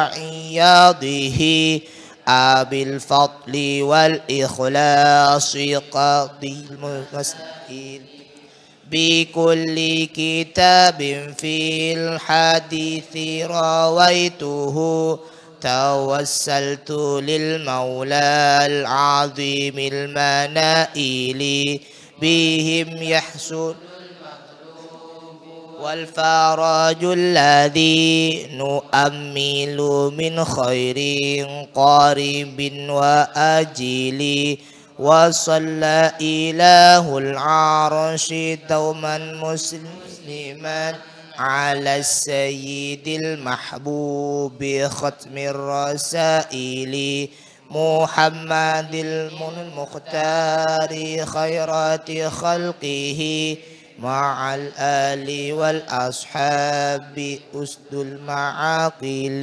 عياضه أبي الفضل والإخلاص قاضي المسلمين بكل كتاب في الحديث رويته توسلت للمولى العظيم المنائل بهم يحسن والفرج الذي نؤمل من خير قريب وأجل وصلى إله العرش دوما مسلما على السيد المحبوب ختم الرسائل محمد المختار خيرات خلقه مع الآل والأصحاب أسد المعاقل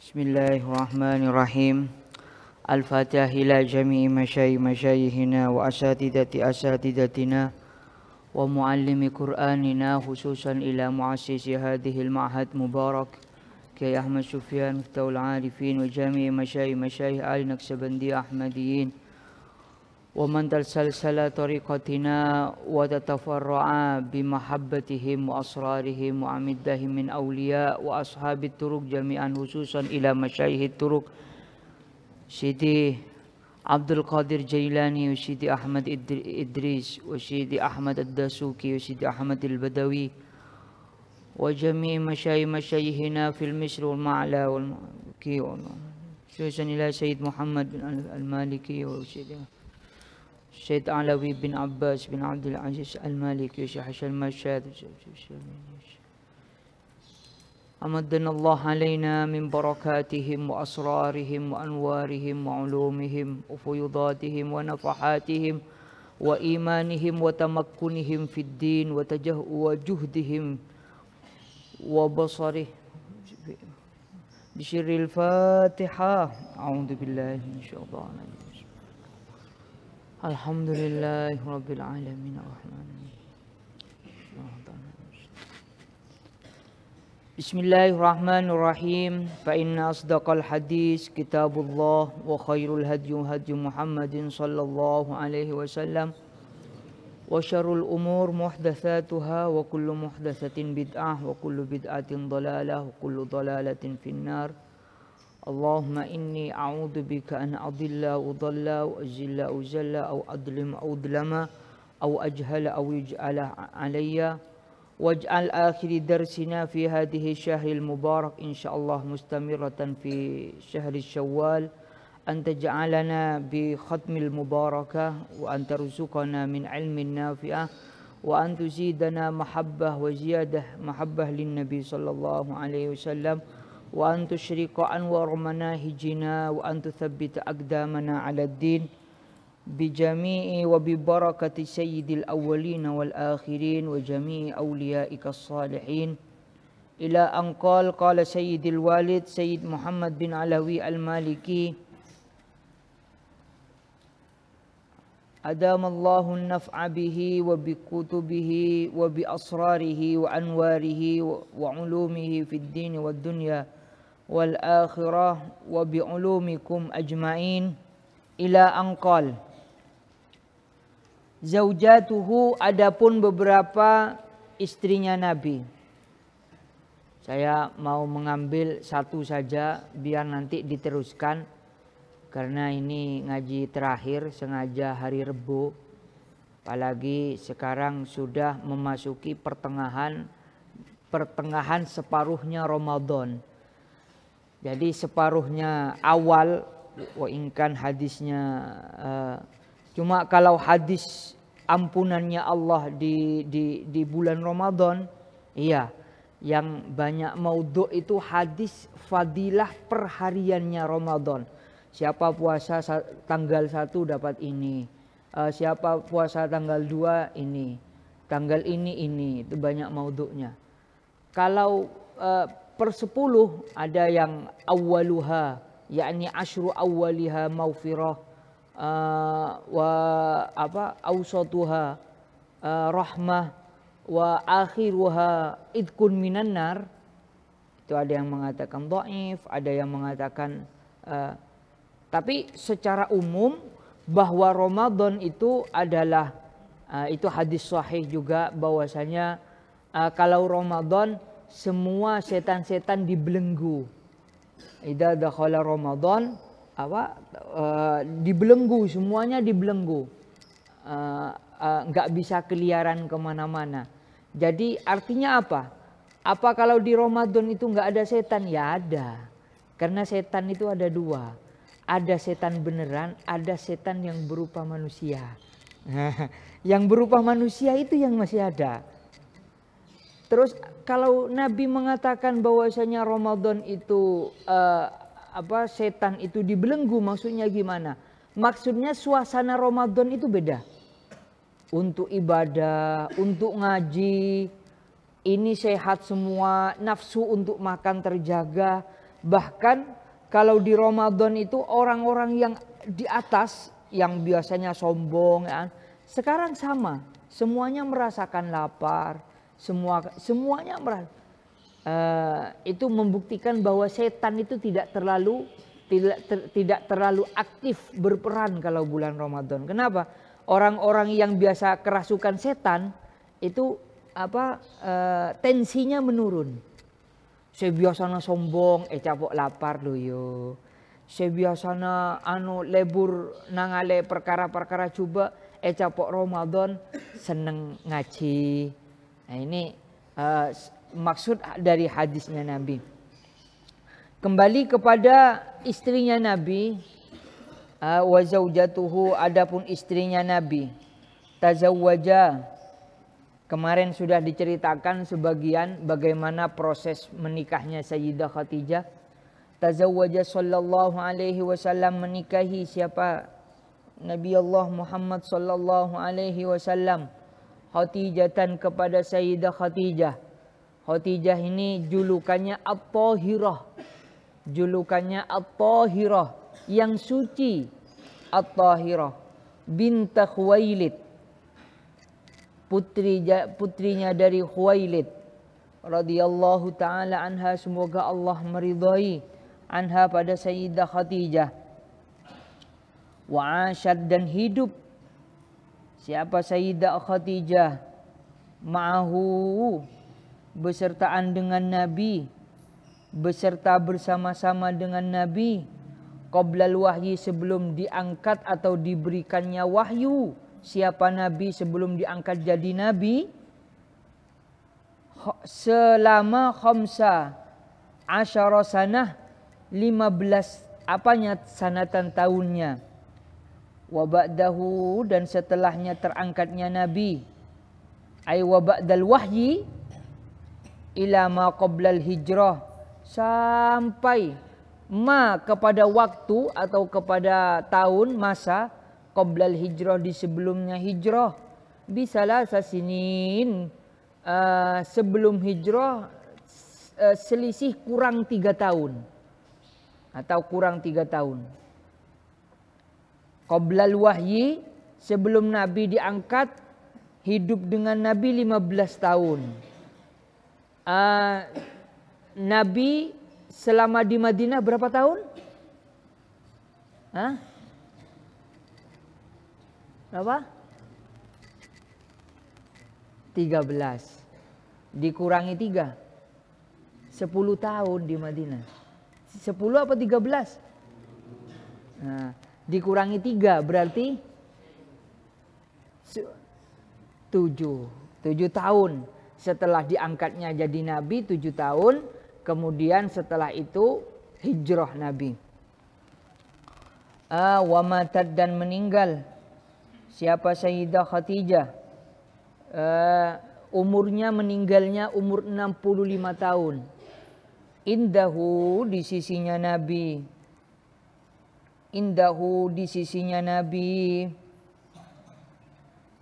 بسم الله الرحمن الرحيم الفاتح إلى جميع مشاي مشايخنا وأساتذة أساتذتنا ومعلم قرآننا خصوصا إلى مؤسس هذه المعهد مبارك كي أحمد سفيان مفتو العارفين وجميع مشايخ مشايخ آل نكسبندي أحمديين ومن تسلسل طريقتنا وتتفرع بمحبتهم وأسرارهم وعمدهم من أولياء وأصحاب الطرق جميعا خصوصا إلى مشايخ الطرق سيدي عبد القادر جيلاني وسيدي أحمد إدريس وسيدي أحمد الدسوكي وسيدي أحمد البدوي وجميع مشايخ مشايخنا في المصر والمعلى والمكي خصوصا إلى سيد محمد بن المالكي وسيدي شيد علوي بن عباس بن عبد العزيز المالكي شحش المشاد أمدنا الله علينا من بركاتهم وأسرارهم وأنوارهم وعلومهم وفيضاتهم ونفحاتهم وإيمانهم وتمكنهم في الدين وجهدهم وبصره بشر الفاتحة أعوذ بالله من الشيطان الرجيم الحمد لله رب العالمين الرحمن بسم الله الرحمن الرحيم فإن أصدق الحديث كتاب الله وخير الهدي هدي محمد صلى الله عليه وسلم وشر الأمور محدثاتها وكل محدثة بدعة وكل بدعة ضلالة وكل ضلالة في النار اللهم إني أعوذ بك أن أضل وضل وأجل أجل أو أظلم أو أظلم أو أجهل أو يجعل علي واجعل آخر درسنا في هذه الشهر المبارك إن شاء الله مستمرة في شهر الشوال أن تجعلنا بختم المباركة وأن ترزقنا من علم نافع وأن تزيدنا محبة وزيادة محبة للنبي صلى الله عليه وسلم وأن تشرك أنوار مناهجنا وأن تثبت أقدامنا على الدين بجميع وببركة سيد الأولين والآخرين وجميع أوليائك الصالحين إلى أن قال قال سيد الوالد سيد محمد بن علوي المالكي أدام الله النفع به وبكتبه وبأسراره وأنواره وعلومه في الدين والدنيا wal akhirah wa bi ulumikum ajmain ila angkal zaujatuhu adapun beberapa istrinya Nabi saya mau mengambil satu saja biar nanti diteruskan karena ini ngaji terakhir sengaja hari Rebo apalagi sekarang sudah memasuki pertengahan pertengahan separuhnya Ramadan jadi separuhnya awal wainkan hadisnya uh, cuma kalau hadis ampunannya Allah di di di bulan Ramadan iya yang banyak maudhu itu hadis fadilah perhariannya Ramadan. Siapa puasa tanggal 1 dapat ini. Uh, siapa puasa tanggal 2 ini. Tanggal ini ini itu banyak maudhunya. Kalau uh, Per sepuluh ada yang awaluha yakni asyru awaliha maufirah uh, eh, wa apa ausatuha uh, eh, rahmah wa akhiruha idkun minan nar itu ada yang mengatakan dhaif ada yang mengatakan uh, tapi secara umum bahwa Ramadan itu adalah uh, itu hadis sahih juga bahwasanya uh, kalau Ramadan semua setan-setan dibelenggu. Idza dakhala Ramadan apa uh, dibelenggu semuanya dibelenggu. Eh, eh, nggak uh, uh, bisa keliaran kemana-mana. Jadi artinya apa? Apa kalau di Ramadan itu nggak ada setan? Ya ada. Karena setan itu ada dua. Ada setan beneran, ada setan yang berupa manusia. yang berupa manusia itu yang masih ada. Terus kalau Nabi mengatakan bahwasanya Ramadan itu uh, apa setan itu dibelenggu maksudnya gimana? Maksudnya suasana Ramadan itu beda. Untuk ibadah, untuk ngaji, ini sehat semua, nafsu untuk makan terjaga. Bahkan kalau di Ramadan itu orang-orang yang di atas yang biasanya sombong ya, sekarang sama, semuanya merasakan lapar semua semuanya merasa uh, eh, itu membuktikan bahwa setan itu tidak terlalu tidak ter, tidak terlalu aktif berperan kalau bulan Ramadan. Kenapa? Orang-orang yang biasa kerasukan setan itu apa uh, tensinya menurun. Saya biasanya sombong, eh capok lapar loh yo. Saya biasanya anu lebur nangale perkara-perkara coba eh capok Ramadan seneng ngaji, Nah ini uh, maksud dari hadisnya Nabi. Kembali kepada istrinya Nabi uh, wa zaujatuhu adapun istrinya Nabi tazawwaja kemarin sudah diceritakan sebagian bagaimana proses menikahnya Sayyidah Khadijah tazawwaja sallallahu alaihi wasallam menikahi siapa Nabi Allah Muhammad sallallahu alaihi wasallam Khadijatan kepada Sayyidah Khadijah. Khadijah ini julukannya At-Tahirah. Julukannya At-Tahirah yang suci. At-Tahirah binta Khuwailid. Putri putrinya dari Khuwailid radhiyallahu taala anha semoga Allah meridhai anha pada Sayyidah Khadijah. Wa dan hidup Siapa Sayyidah Khadijah ma'ahu besertaan dengan Nabi beserta bersama-sama dengan Nabi qoblal wahyi sebelum diangkat atau diberikannya wahyu siapa nabi sebelum diangkat jadi nabi selama khomsa asyara sanah 15 apanya sanatan tahunnya Wabadahu dan setelahnya terangkatnya Nabi. Ay wabadal wahyi ila ma qoblal hijrah. Sampai ma kepada waktu atau kepada tahun masa qoblal hijrah di sebelumnya hijrah. Bisa lah sasinin uh, ah, sebelum hijrah uh, selisih kurang tiga tahun. Atau kurang Tiga tahun. Qoblal wahyi sebelum Nabi diangkat hidup dengan Nabi 15 tahun. Uh, Nabi selama di Madinah berapa tahun? Hah? Berapa? 13. Dikurangi 3. 10 tahun di Madinah. 10 apa 13? Nah, dikurangi tiga berarti tujuh tujuh tahun setelah diangkatnya jadi nabi tujuh tahun kemudian setelah itu hijrah nabi uh, ah, wamatad dan meninggal siapa Sayyidah Khadijah uh, umurnya meninggalnya umur 65 tahun indahu di sisinya nabi indahu di sisinya Nabi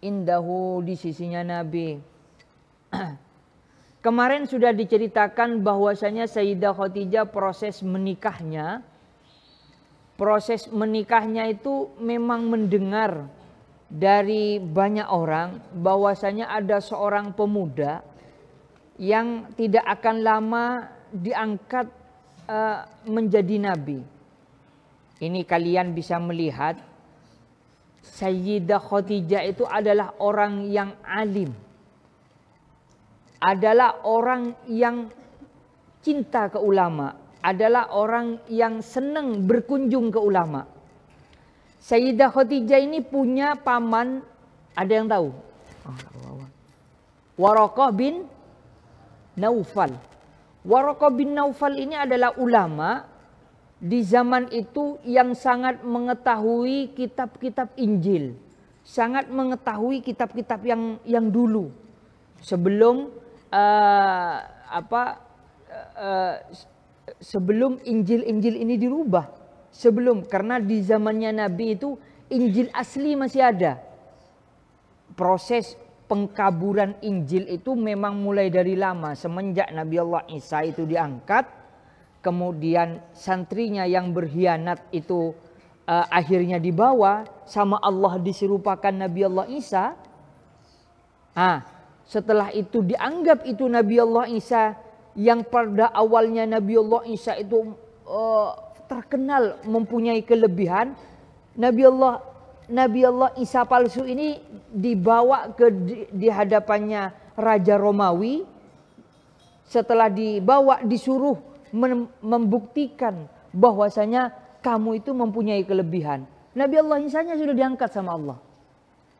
indahu di sisinya Nabi Kemarin sudah diceritakan bahwasanya Sayyidah Khadijah proses menikahnya proses menikahnya itu memang mendengar dari banyak orang bahwasanya ada seorang pemuda yang tidak akan lama diangkat eh, menjadi nabi. Ini kalian bisa melihat Sayyidah Khadijah itu adalah orang yang alim. Adalah orang yang cinta ke ulama. Adalah orang yang senang berkunjung ke ulama. Sayyidah Khadijah ini punya paman, ada yang tahu? Warokoh bin Naufal. Warokoh bin Naufal ini adalah ulama di zaman itu yang sangat mengetahui kitab-kitab Injil, sangat mengetahui kitab-kitab yang yang dulu sebelum uh, apa uh, sebelum Injil-Injil ini dirubah, sebelum karena di zamannya Nabi itu Injil asli masih ada. Proses pengkaburan Injil itu memang mulai dari lama semenjak Nabi Allah Isa itu diangkat kemudian santrinya yang berkhianat itu uh, akhirnya dibawa sama Allah diserupakan Nabi Allah Isa. Ah, setelah itu dianggap itu Nabi Allah Isa yang pada awalnya Nabi Allah Isa itu uh, terkenal mempunyai kelebihan. Nabi Allah Nabi Allah Isa palsu ini dibawa ke di, di hadapannya Raja Romawi. Setelah dibawa disuruh membuktikan bahwasanya kamu itu mempunyai kelebihan. Nabi Allah misalnya sudah diangkat sama Allah.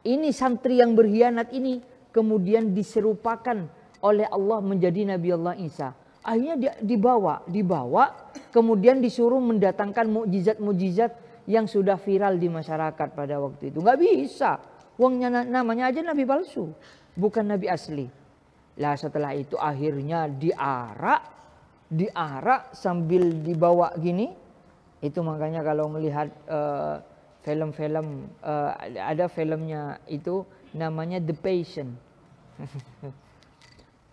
Ini santri yang berkhianat ini kemudian diserupakan oleh Allah menjadi Nabi Allah Isa. Akhirnya dia dibawa, dibawa kemudian disuruh mendatangkan mukjizat-mukjizat yang sudah viral di masyarakat pada waktu itu. Nggak bisa. Uangnya namanya aja Nabi palsu, bukan Nabi asli. Lah setelah itu akhirnya diarak diarak sambil dibawa gini itu makanya kalau melihat eh, film-film uh, uh, ada filmnya itu namanya The Patient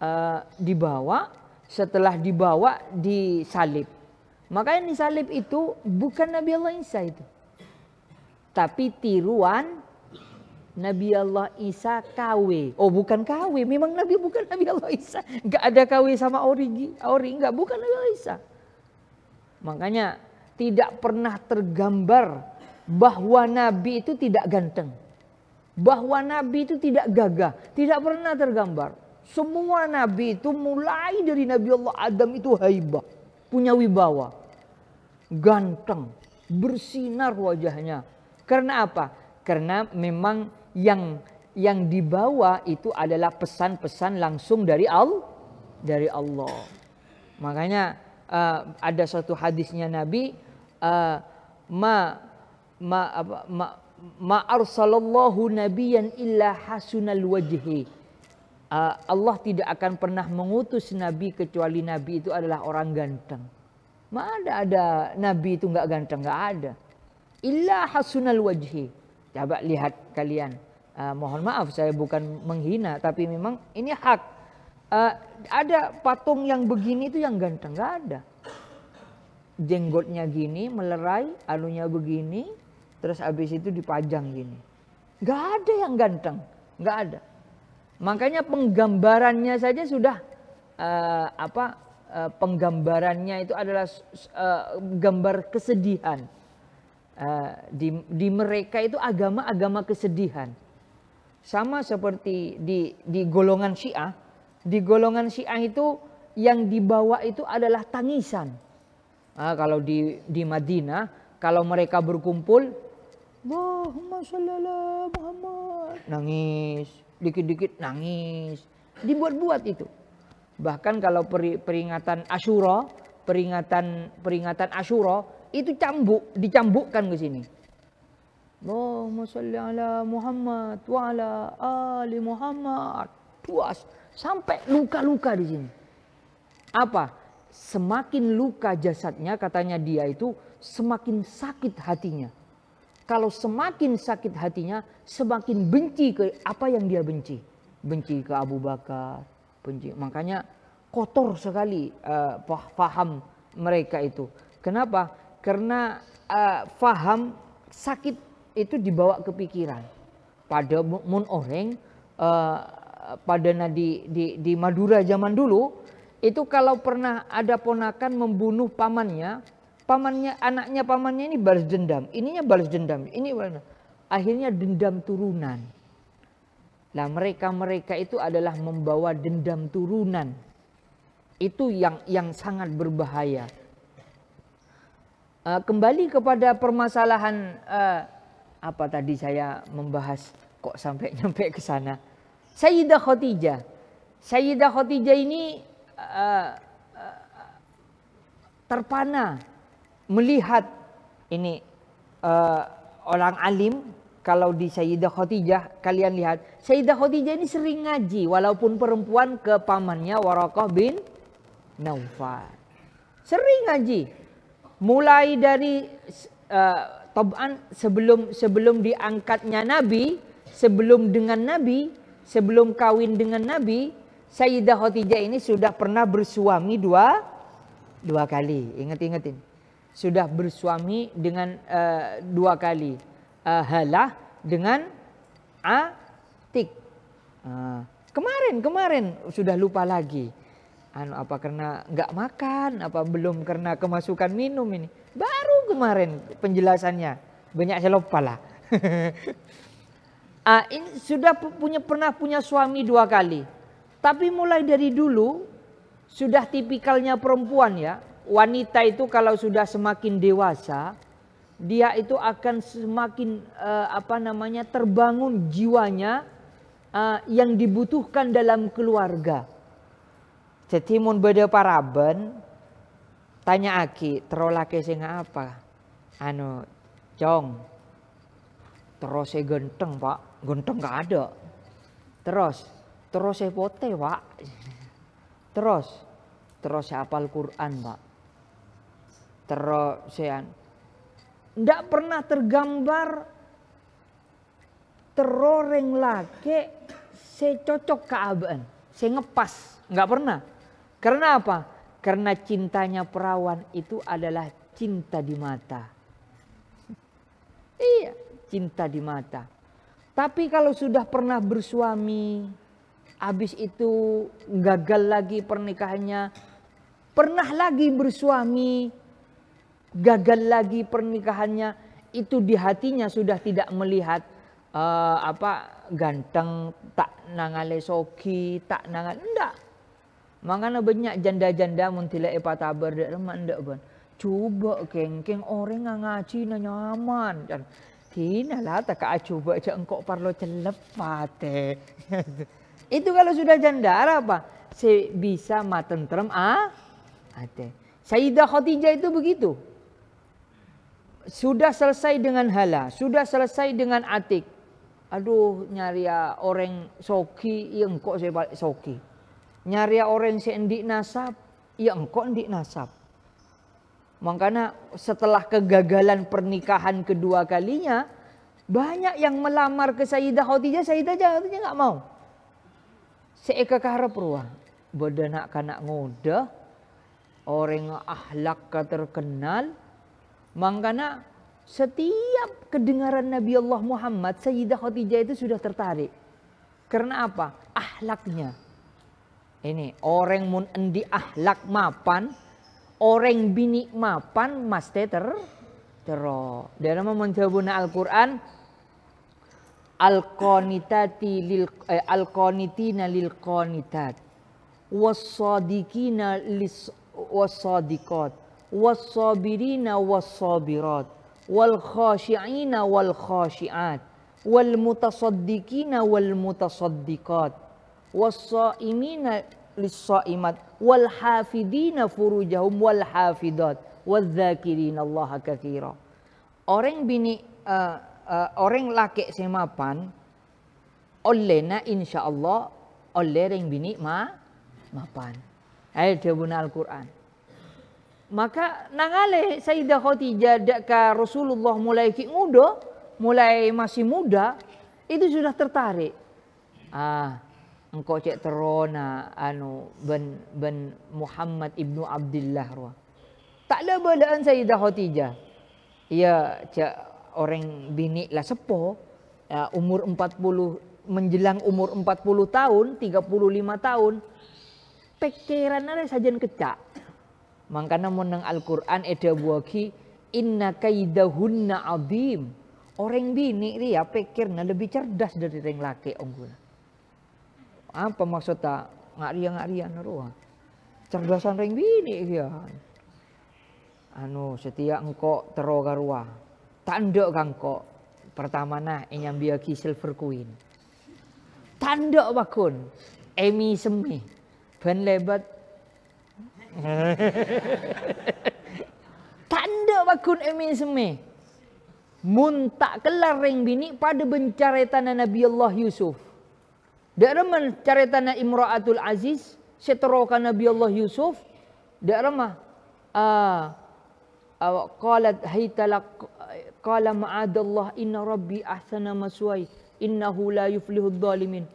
uh, dibawa setelah dibawa disalib makanya disalib itu bukan Nabi Allah Isa itu tapi tiruan Nabi Allah Isa KW. Oh bukan KW, memang Nabi bukan Nabi Allah Isa. Gak ada KW sama Ori, Ori enggak, bukan Nabi Allah Isa. Makanya tidak pernah tergambar bahwa Nabi itu tidak ganteng. Bahwa Nabi itu tidak gagah, tidak pernah tergambar. Semua Nabi itu mulai dari Nabi Allah Adam itu haibah, punya wibawa. Ganteng, bersinar wajahnya. Karena apa? Karena memang yang yang dibawa itu adalah pesan-pesan langsung dari Allah dari Allah. Makanya uh, ada satu hadisnya Nabi uh, ma ma apa, ma ma arsalallahu nabiyan illa hasunal wajhi. Uh, Allah tidak akan pernah mengutus nabi kecuali nabi itu adalah orang ganteng. Mana ada, ada nabi itu nggak ganteng nggak ada. Illa hasunal wajhi Coba lihat kalian. Uh, mohon maaf saya bukan menghina tapi memang ini hak. Uh, ada patung yang begini itu yang ganteng nggak ada. Jenggotnya gini melerai, alunya begini, terus habis itu dipajang gini. Gak ada yang ganteng, gak ada. Makanya penggambarannya saja sudah uh, apa uh, penggambarannya itu adalah uh, gambar kesedihan uh, di, di mereka itu agama-agama kesedihan. Sama seperti di, di golongan Syiah, di golongan Syiah itu yang dibawa itu adalah tangisan. Nah, kalau di, di Madinah, kalau mereka berkumpul, Allahumma shallallah Muhammad, nangis, dikit-dikit nangis, dibuat-buat itu. Bahkan kalau peringatan Ashura, peringatan peringatan Ashura itu cambuk, dicambukkan ke sini. Allahumma salli ala Muhammad wa ala ali Muhammad. Tuas sampai luka-luka di sini. Apa? Semakin luka jasadnya katanya dia itu semakin sakit hatinya. Kalau semakin sakit hatinya, semakin benci ke apa yang dia benci. Benci ke Abu Bakar, benci. Makanya kotor sekali uh, paham mereka itu. Kenapa? Karena uh, faham sakit itu dibawa ke pikiran. Pada mun orang, uh, eh, pada nadi di, di Madura zaman dulu, itu kalau pernah ada ponakan membunuh pamannya, pamannya anaknya pamannya ini balas dendam, ininya balas dendam, ini akhirnya dendam turunan. Lah mereka-mereka itu adalah membawa dendam turunan. Itu yang yang sangat berbahaya uh, kembali kepada permasalahan uh, apa tadi saya membahas kok sampai nyampe ke sana. Sayyidah Khadijah. Sayyidah Khadijah ini uh, uh, terpana melihat ini uh, orang alim kalau di Sayyidah Khadijah kalian lihat Sayyidah Khadijah ini sering ngaji walaupun perempuan ke pamannya Warokoh bin Naufal. Sering ngaji mulai dari uh, eh, toban sebelum sebelum diangkatnya Nabi, sebelum dengan Nabi, sebelum kawin dengan Nabi, Sayyidah Khadijah ini sudah pernah bersuami dua dua kali. Ingat-ingatin. Sudah bersuami dengan uh, dua kali. Uh, halah dengan Atik. Uh, ah, kemarin kemarin sudah lupa lagi anu apa karena nggak makan apa belum karena kemasukan minum ini baru kemarin penjelasannya banyak saya lupa lah ah, ini sudah punya pernah punya suami dua kali tapi mulai dari dulu sudah tipikalnya perempuan ya wanita itu kalau sudah semakin dewasa dia itu akan semakin uh, apa namanya terbangun jiwanya uh, yang dibutuhkan dalam keluarga jadi mun beda paraben tanya aki terolake sing apa? Anu cong. Terus saya genteng pak, genteng gak ada. Terus, terus saya pote pak. Terus, terus saya apal Quran pak. Terus saya ndak pernah tergambar teroreng laki saya cocok ke aben saya ngepas, nggak pernah. Karena apa? Karena cintanya perawan itu adalah cinta di mata. Iya, cinta di mata. Tapi kalau sudah pernah bersuami, habis itu gagal lagi pernikahannya, pernah lagi bersuami, gagal lagi pernikahannya, itu di hatinya sudah tidak melihat uh, apa ganteng, tak nangale soki, tak nangal, enggak. Mangana banyak janda-janda muntila epa tabar dek reman dak ban. Cuba kengkeng orang nggak ngaji na nyaman. Tina lah tak coba aja engkau parlo celepate. Itu kalau sudah janda apa? Se bisa matentrem ah? Ate. Sayyidah Khadijah itu begitu. Sudah selesai dengan hala, sudah selesai dengan atik. Aduh nyari ya orang soki, yang kok saya soki. Nyari orang si endi nasab, ya engkau endi nasab. Makanya setelah kegagalan pernikahan kedua kalinya, banyak yang melamar ke Sayyidah Khadijah, Sayyidah Khadijah nggak mau. Seeka kaharap ruah. Bodanak kanak ngoda, orang ahlak terkenal. Makanya setiap kedengaran Nabi Allah Muhammad, Sayyidah Khadijah itu sudah tertarik. Karena apa? Ahlaknya. Ini orang mun endi ahlak mapan, orang bini mapan mas teter tero. Dalam mencabuna Al-Qur'an al-qanitati lil eh, al-qanitina lil qanitat was-sadiqina lis was-sadiqat was-sabirina was-sabirat wal khashi'ina wal khashi'at wal mutasaddiqina wal mutasaddiqat wasaimina lisaimat saimat wal hafidina furujahum wal hafidat Allah kathira. Orang bini uh, uh, orang laki semapan olena insyaallah oleh orang bini ma mapan. Ayo jawabna Al-Qur'an. Maka nangale Sayyidah Khadijah dakka Rasulullah mulai ki muda, mulai masih muda itu sudah tertarik. Ah, engkau cek terona anu ben ben Muhammad ibnu Abdullah ruh, Tak ada balaan Sayyidah Khadijah. Ya cek orang bini lah sepo ya, umur puluh menjelang umur empat puluh tahun, tiga puluh lima tahun pikiran ada yang kecak. Makanya menang Al-Quran ada eh, buahki inna kaidahunna abim. Orang bini dia ya, pikirnya lebih cerdas dari orang laki ongguna apa maksud tak ngaria ngaria ruah cerdasan ring bini ya anu setia engkau tero rua ah. tandok kangko pertama nah enyam biaki silver queen tandok bakun emi semi ben lebat tandok bakun emi semi muntak kelar ring bini pada bencaretan Nabi Allah Yusuf Da'raman caritana Imra'atul Aziz seteroka Nabi Allah Yusuf da'rama ah, ah qalat haytala qala ma'adallah inna rabbi ahsana maswai innahu la yuflihu zalimin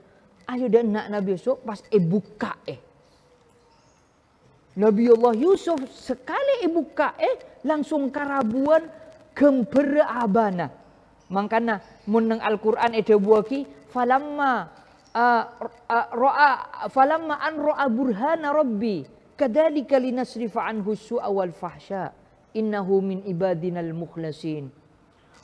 ayo dan nak Nabi Yusuf pas e buka eh Nabi Allah Yusuf sekali e buka eh langsung karabuan gembera abana mangkana mun nang Al-Qur'an e eh, debuaki falamma آه، آه، رأى فلما أن رأى برهان ربي كذلك لنصرف عنه السوء والفحشاء إنه من عبادنا المخلصين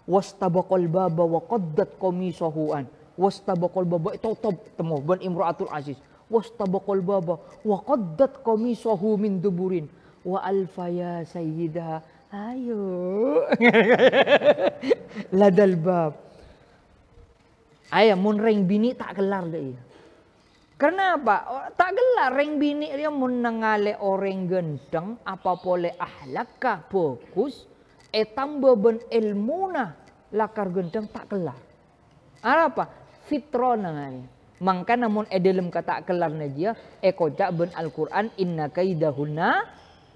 واستبق الباب وقدت قميصه أن واستبق الباب تو تمو بن امرأة العزيز واستبق الباب وقدت قميصه من دبر وألف يا سيدها أيوه لدى الباب Ayah mun reng bini tak gelar dia. Iya. Kenapa? Oh, tak gelar reng bini dia mun nengale orang gendeng apa boleh ahlakah fokus etam eh, ilmu nah lakar gendeng tak gelar. Apa? Fitron nah, iya. nengane. Maka namun edelem eh, kata kelar najia ekojak eh, ben Al-Quran inna kaidahuna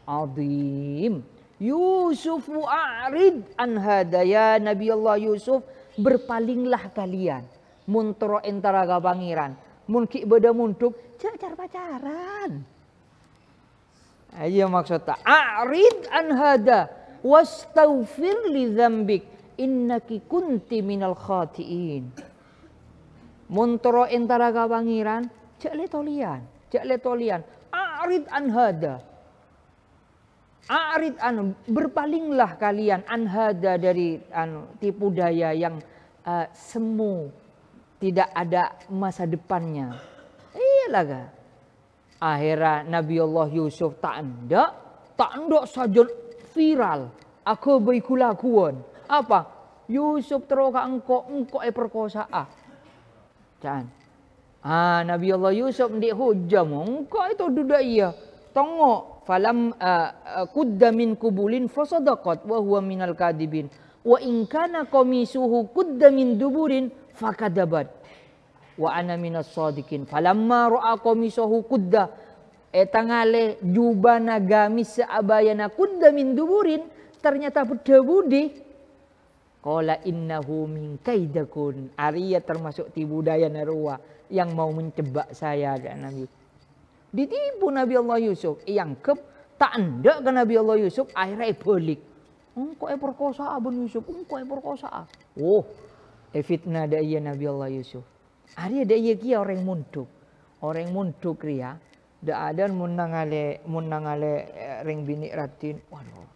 azim. Yusuf a'rid anhadaya Nabi Allah Yusuf berpalinglah kalian muntro entaraga pangeran. Mungkin beda muntuk, cecar pacaran. Aja iya tak. a'rid an hada taufir li dzambik innaki kunti minal khatiin. Muntro entaraga pangeran, cek letolian, cek letolian. A'rid an hada. A'rid an berpalinglah kalian anhada dari anu, tipu daya yang uh, semu tidak ada masa depannya. Iyalah kan. Akhirnya Nabi Allah Yusuf tak anda, tak anda saja viral. Aku berikula kuon. Apa? Yusuf teroka engkau, engkau eh perkosa ah. Can. Ah Nabi Allah Yusuf ndik hujam, engkau itu duda iya. Tengok falam uh, kudda min kubulin fasadaqat wa huwa minal kadibin. Wa in komisuhu qamisuhu kudda min duburin fakadabat wa ana minas sadiqin falamma ra'a qamisahu qudda etangale eh, jubana gamis abayana kudda min duburin ternyata beda budi qala innahu min kaidakun Arya termasuk ti budaya narua yang mau mencebak saya ada Nabi ditipu Nabi Allah Yusuf yang ke tak anda ke Nabi Allah Yusuf akhirnya balik engkau perkosa abun Yusuf engkau perkosa oh fitnah ada iya Nabi Allah Yusuf. Hari ada iya kia orang munduk. Orang munduk ria. Da ada munangale munangale eh, ring bini ratin. Waduh.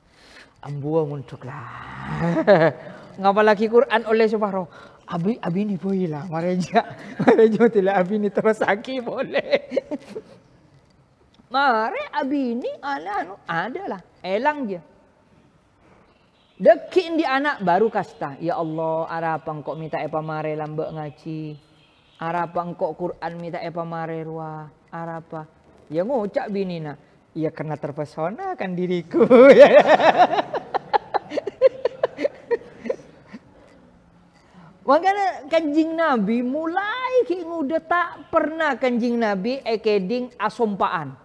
ambuah munduk lah. Ngapalagi Quran oleh subhanahu. Abi abi ini boleh lah mareja. Mareja tidak abi ini terus sakit boleh. Mare abi ini ala anu ada lah. Elang dia. Dekin di anak baru kasta. Ya Allah, arah apa minta epa mare lambek ngaji. Arah apa engkau Quran minta epa mare ruah. Arah Ya ngucap bini nak. Ya kena terpesona kan diriku. Makanya kanjing Nabi mulai ki ngude tak pernah kanjing Nabi ekeding asompaan.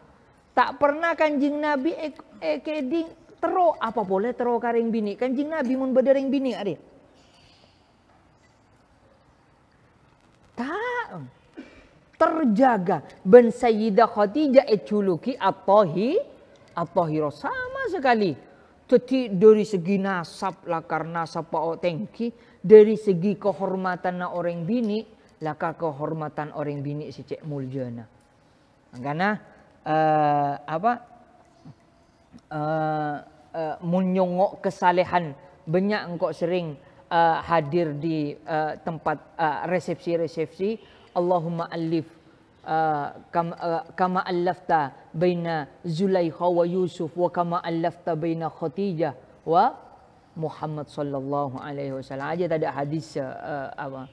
Tak pernah kanjing Nabi e-, ekeding tero apa boleh tero karing bini kanjing nabi mun bedering bini adik tak terjaga ben sayyidah khadijah eculuki atohi atohiro sama sekali teti dari segi nasab lakar nasab pao tengki dari segi kehormatan na orang bini laka kehormatan orang bini si cek muljana karena uh, eh, apa uh, uh, menyongok kesalehan banyak engkau sering uh, hadir di uh, tempat resepsi-resepsi uh, Allahumma alif uh, kam, uh, kama allafta baina Zulaikha wa Yusuf wa kama allafta baina Khadijah wa Muhammad sallallahu alaihi wasallam aja tak ada hadis uh, apa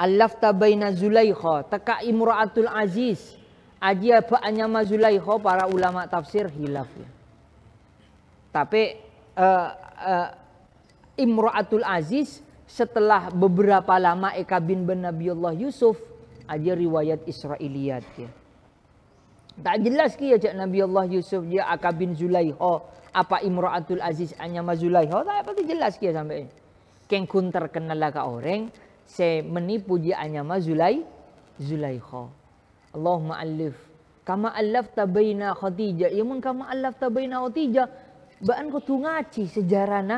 allafta baina Zulaikha taka imraatul aziz ajia fa'anyama Zulaikha para ulama tafsir hilaf ya. Tapi uh, uh, Imro'atul Aziz setelah beberapa lama Eka bin Nabiullah Yusuf ada riwayat Israiliyat ya. Tak jelas ki ya Nabi Allah Yusuf dia Aka bin Zulaiho apa Imro'atul Aziz hanya Zulaiho tak pasti jelas ki ya sampai ini. Kengkun terkenal lah orang saya menipu dia hanya Zulai Zulaiho. Allahumma alif kama alaf tabayna Khadijah ya mun kama alaf tabayna Khadijah baan tungaci ngaji sejarahna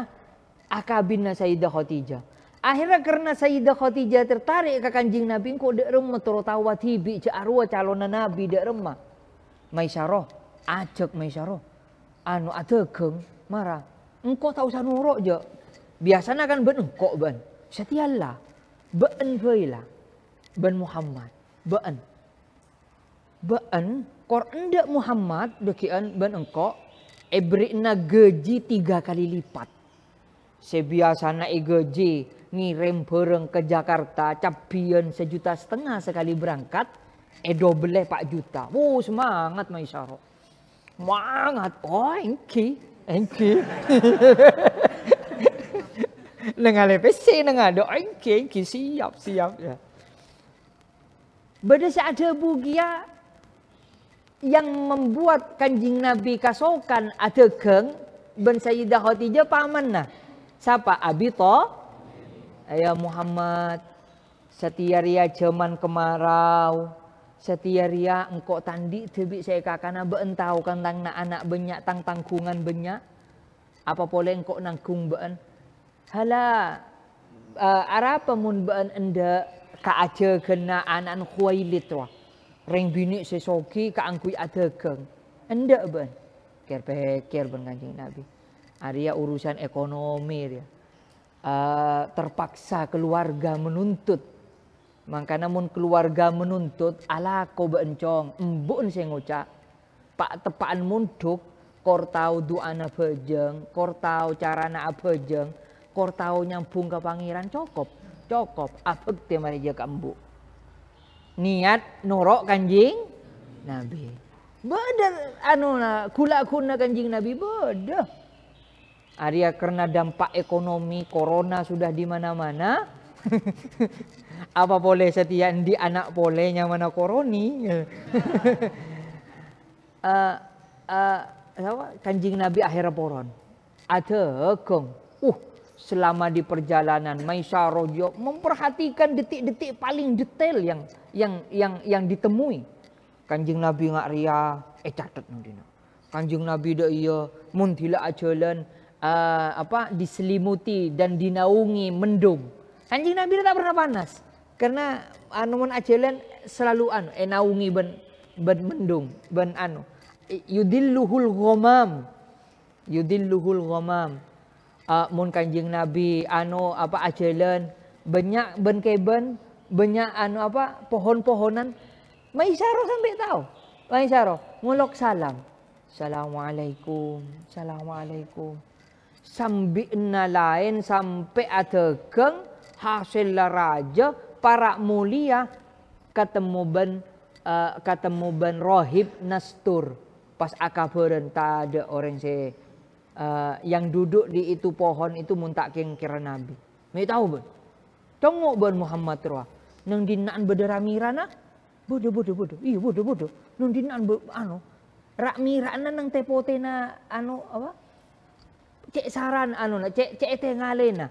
akabinna Sayyidah Khadijah. Akhirnya karena Sayyidah Khadijah tertarik ke kanjing Nabi kok dek remah terutawa tibi cak arwah calon Nabi dek remah. Maisaroh, ajak Maisaroh. Anu adegeng marah. Engkau tak usah nurok je. Biasanya kan ben engkau ben. Setialah. Ben bailah. Ben Muhammad. Ben. Ben. Kor endak Muhammad dekian ben engkau Ebrina gaji tiga kali lipat. Sebiasana egeji ngirim bareng ke Jakarta capian sejuta setengah sekali berangkat. Edo eh, beleh pak juta. Wow semangat Maisaro. Semangat. Oh engki. Engki. Nengah LPC nengah ada engki engki siap siap ya. Pada saat ada bugia yang membuat kanjing Nabi kasokan adegeng ben Sayyidah Khadijah paman nah. Siapa? Abi Abito. ayah Muhammad. Setiaria zaman kemarau. Setiaria engkau tandi tebi saya kakana beentau kan tang na anak banyak tang tangkungan banyak Apa boleh engkau nangkung been. Hala. Uh, eh, Arab pemun been enda aja kena anan khuailit wah ring bini ka angkui adegeng. Endak ben. Ker pikir ben kanjeng Nabi. Arya urusan ekonomi ya. Uh, terpaksa keluarga menuntut. Maka namun keluarga menuntut ala ko bencong embun saya ngucak. Pak tepaan munduk kor tau duana bejeng, kor tau carana abejeng, kor tau nyambung ke pangeran cokop, cokop Apek dia mari jaga embuk niat nurok kanjing Nabi. Beda anu kula kuna kanjing Nabi beda. Arya karena dampak ekonomi corona sudah di mana-mana. Apa boleh setia di anak bolehnya mana koroni. uh, uh, kanjing Nabi akhirnya poron. Ada kong. Uh, selama di perjalanan Maisha Rojo memperhatikan detik-detik paling detail yang yang yang yang ditemui. Kanjeng Nabi ngak ria, eh catat nudina. Kanjeng Nabi dak iya muntila ajalan uh, apa diselimuti dan dinaungi mendung. Kanjeng Nabi tak pernah panas karena anu mun ajalan selalu anu eh naungi ben ben mendung ben anu yudilluhul ghamam yudilluhul ghamam uh, mun Nabi anu apa ajalan banyak ben keben banyak anu apa pohon-pohonan saro sampai tahu saro ngulok salam Assalamualaikum Assalamualaikum sambikna lain sampai adegeng hasil raja para mulia ketemu ben uh, ketemu ben rohib nastur pas akabaran tak ada orang sih Eh, yang duduk di itu pohon itu muntak kira Nabi. mau tahu ben. Tengok ben Muhammad roh. Nang dinaan bedera mirana. Ah? Bodoh bodoh bodoh. Iya bodoh bodoh. Nang dinaan be, anu. Rak mirana nang tepotena ano apa? Cek saran ano nak? cek cek tengalena. Nah.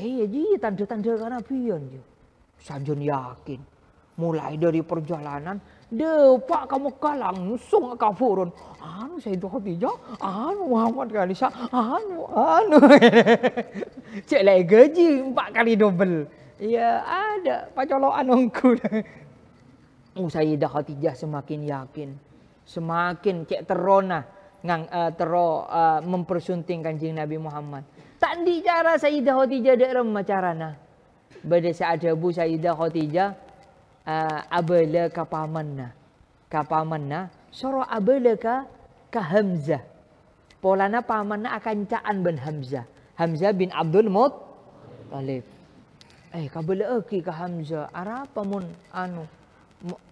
Eh, ya ji tanda-tanda kanabian ji. Sanjun yakin. Mulai dari perjalanan Depak kamu kalah langsung ke purun. Anu Sayyidu Khadijah, anu Muhammad Kalisa, anu, anu. Cik lagi gaji empat kali double. Ya ada pacoloan ongku. Oh dah Khadijah semakin yakin. Semakin cik terona. Ngang, uh, tero uh, mempersunting kanjeng Nabi Muhammad. Tak dicara Sayyidah Khadijah daerah macarana. Pada saat Abu Sayyidah Khadijah Ah, abalaka pamanna kapamanna soro abalaka ka hamzah polana pamanna akan caan ben hamzah hamzah bin abdul mut talib eh kabelaki ka hamzah Ara pamun anu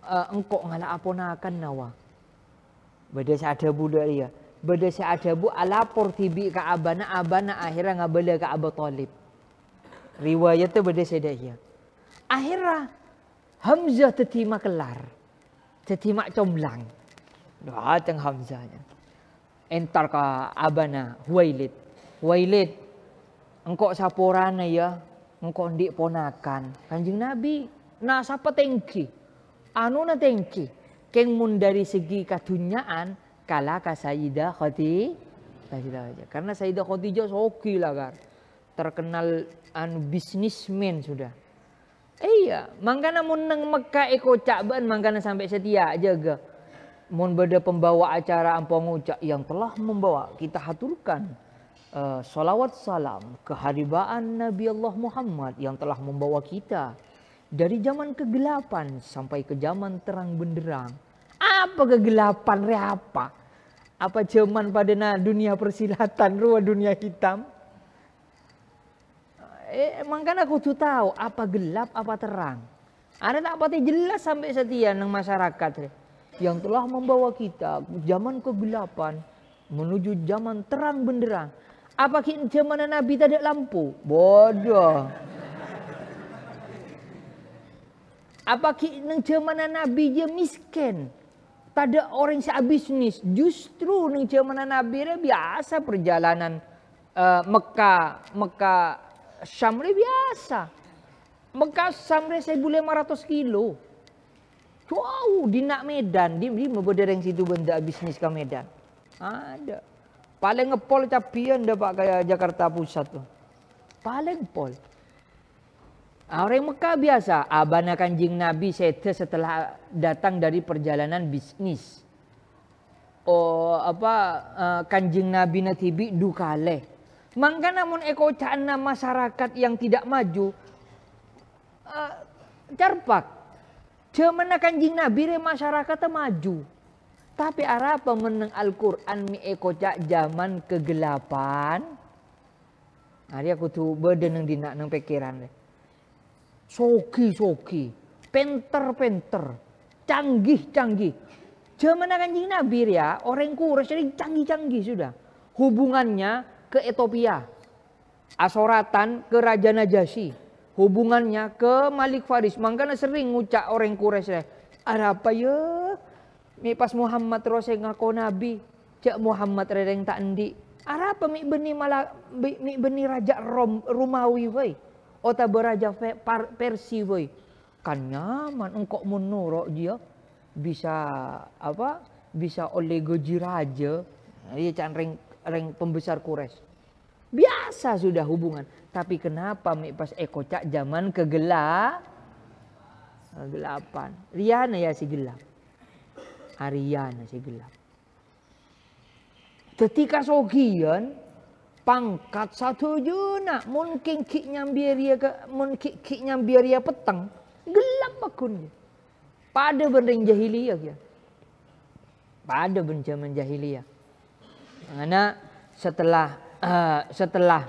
uh, engkok ngala aponakan nawa beda ada budak dia beda ada bu alapor tibi ka abana abana akhirnya ngabela ka abu talib riwayatnya beda sedaya akhirnya Hamzah tetima kelar. Tetima comblang. Datang Hamzahnya. Entar ka abana Huwailid. Huwailid. Engkau saporana ya. Engkau ndik ponakan. Kanjeng Nabi. Nah siapa tengki? Anu na tengki. Keng mun dari segi kadunyaan. Kala ka Sayyidah Khati. Karena Sayyidah Khadijah sokilah. gar. Terkenal anu bisnismen sudah Iya, mangkana mun nang Mekah eko caban mangkana sampai setia jaga. Mun beda pembawa acara ampong ngucak yang telah membawa kita haturkan uh, salawat salam keharibaan Nabi Allah Muhammad yang telah membawa kita dari zaman kegelapan sampai ke zaman terang benderang. Apa kegelapan re apa? Apa zaman pada dunia persilatan, ruang dunia hitam? eh, emang kan aku tuh tahu apa gelap apa terang. Ada tak pati jelas sampai setia nang masyarakat yang telah membawa kita zaman kegelapan menuju zaman terang benderang. Apa zaman Nabi tadi lampu? Bodoh. Apa nang zaman Nabi dia miskin? Tada orang yang bisnis. Justru nang zaman Nabi dia biasa perjalanan uh, Mekah, Mekah Samre biasa. Mekah samre 1500 kilo. Wow, di nak Medan, di di berdereng situ benda bisnis ke Medan. Ada. Paling ngepol capian dah pak kayak Jakarta Pusat tu. Paling pol. Orang Mekah biasa, abana kanjing Nabi saya setelah datang dari perjalanan bisnis. Oh apa eh, kanjing Nabi natibi dukale. Maka namun eko cana masyarakat yang tidak maju uh, carpak. Jaman kanjing Nabi re masyarakat maju. Tapi arah pemenang Al-Quran mi eko cak zaman kegelapan. Hari aku tuh berdeneng dina nang pikiran deh. Soki soki, penter penter, canggih canggih. Zaman kanjing Nabi ya orang kurus jadi canggih canggih sudah. Hubungannya ke Ethiopia, Asoratan ke Raja Najasyi, hubungannya ke Malik Faris. Makanya sering ngucak orang Quraisy, ada apa ya? Mi pas Muhammad Rasul ngaku nabi, cek Muhammad rereng tak endi. Ada apa mi beni malah mi beni raja Rom, Romawi woi. Ota beraja Persi woi. Kan nyaman engkau menurut dia bisa apa? Bisa oleh goji raja. Iya canreng orang pembesar kures. Biasa sudah hubungan. Tapi kenapa pas Eko Cak zaman kegelap? Kegelapan. Ah, Riana ya si gelap. Ariana ah, si gelap. Ketika sogian pangkat satu juna mungkin kiknya nyambiria ke mungkin biar nyambiria petang gelap makunnya. Pada benda jahiliyah ya. Pada benjaman jahiliyah karena setelah uh, setelah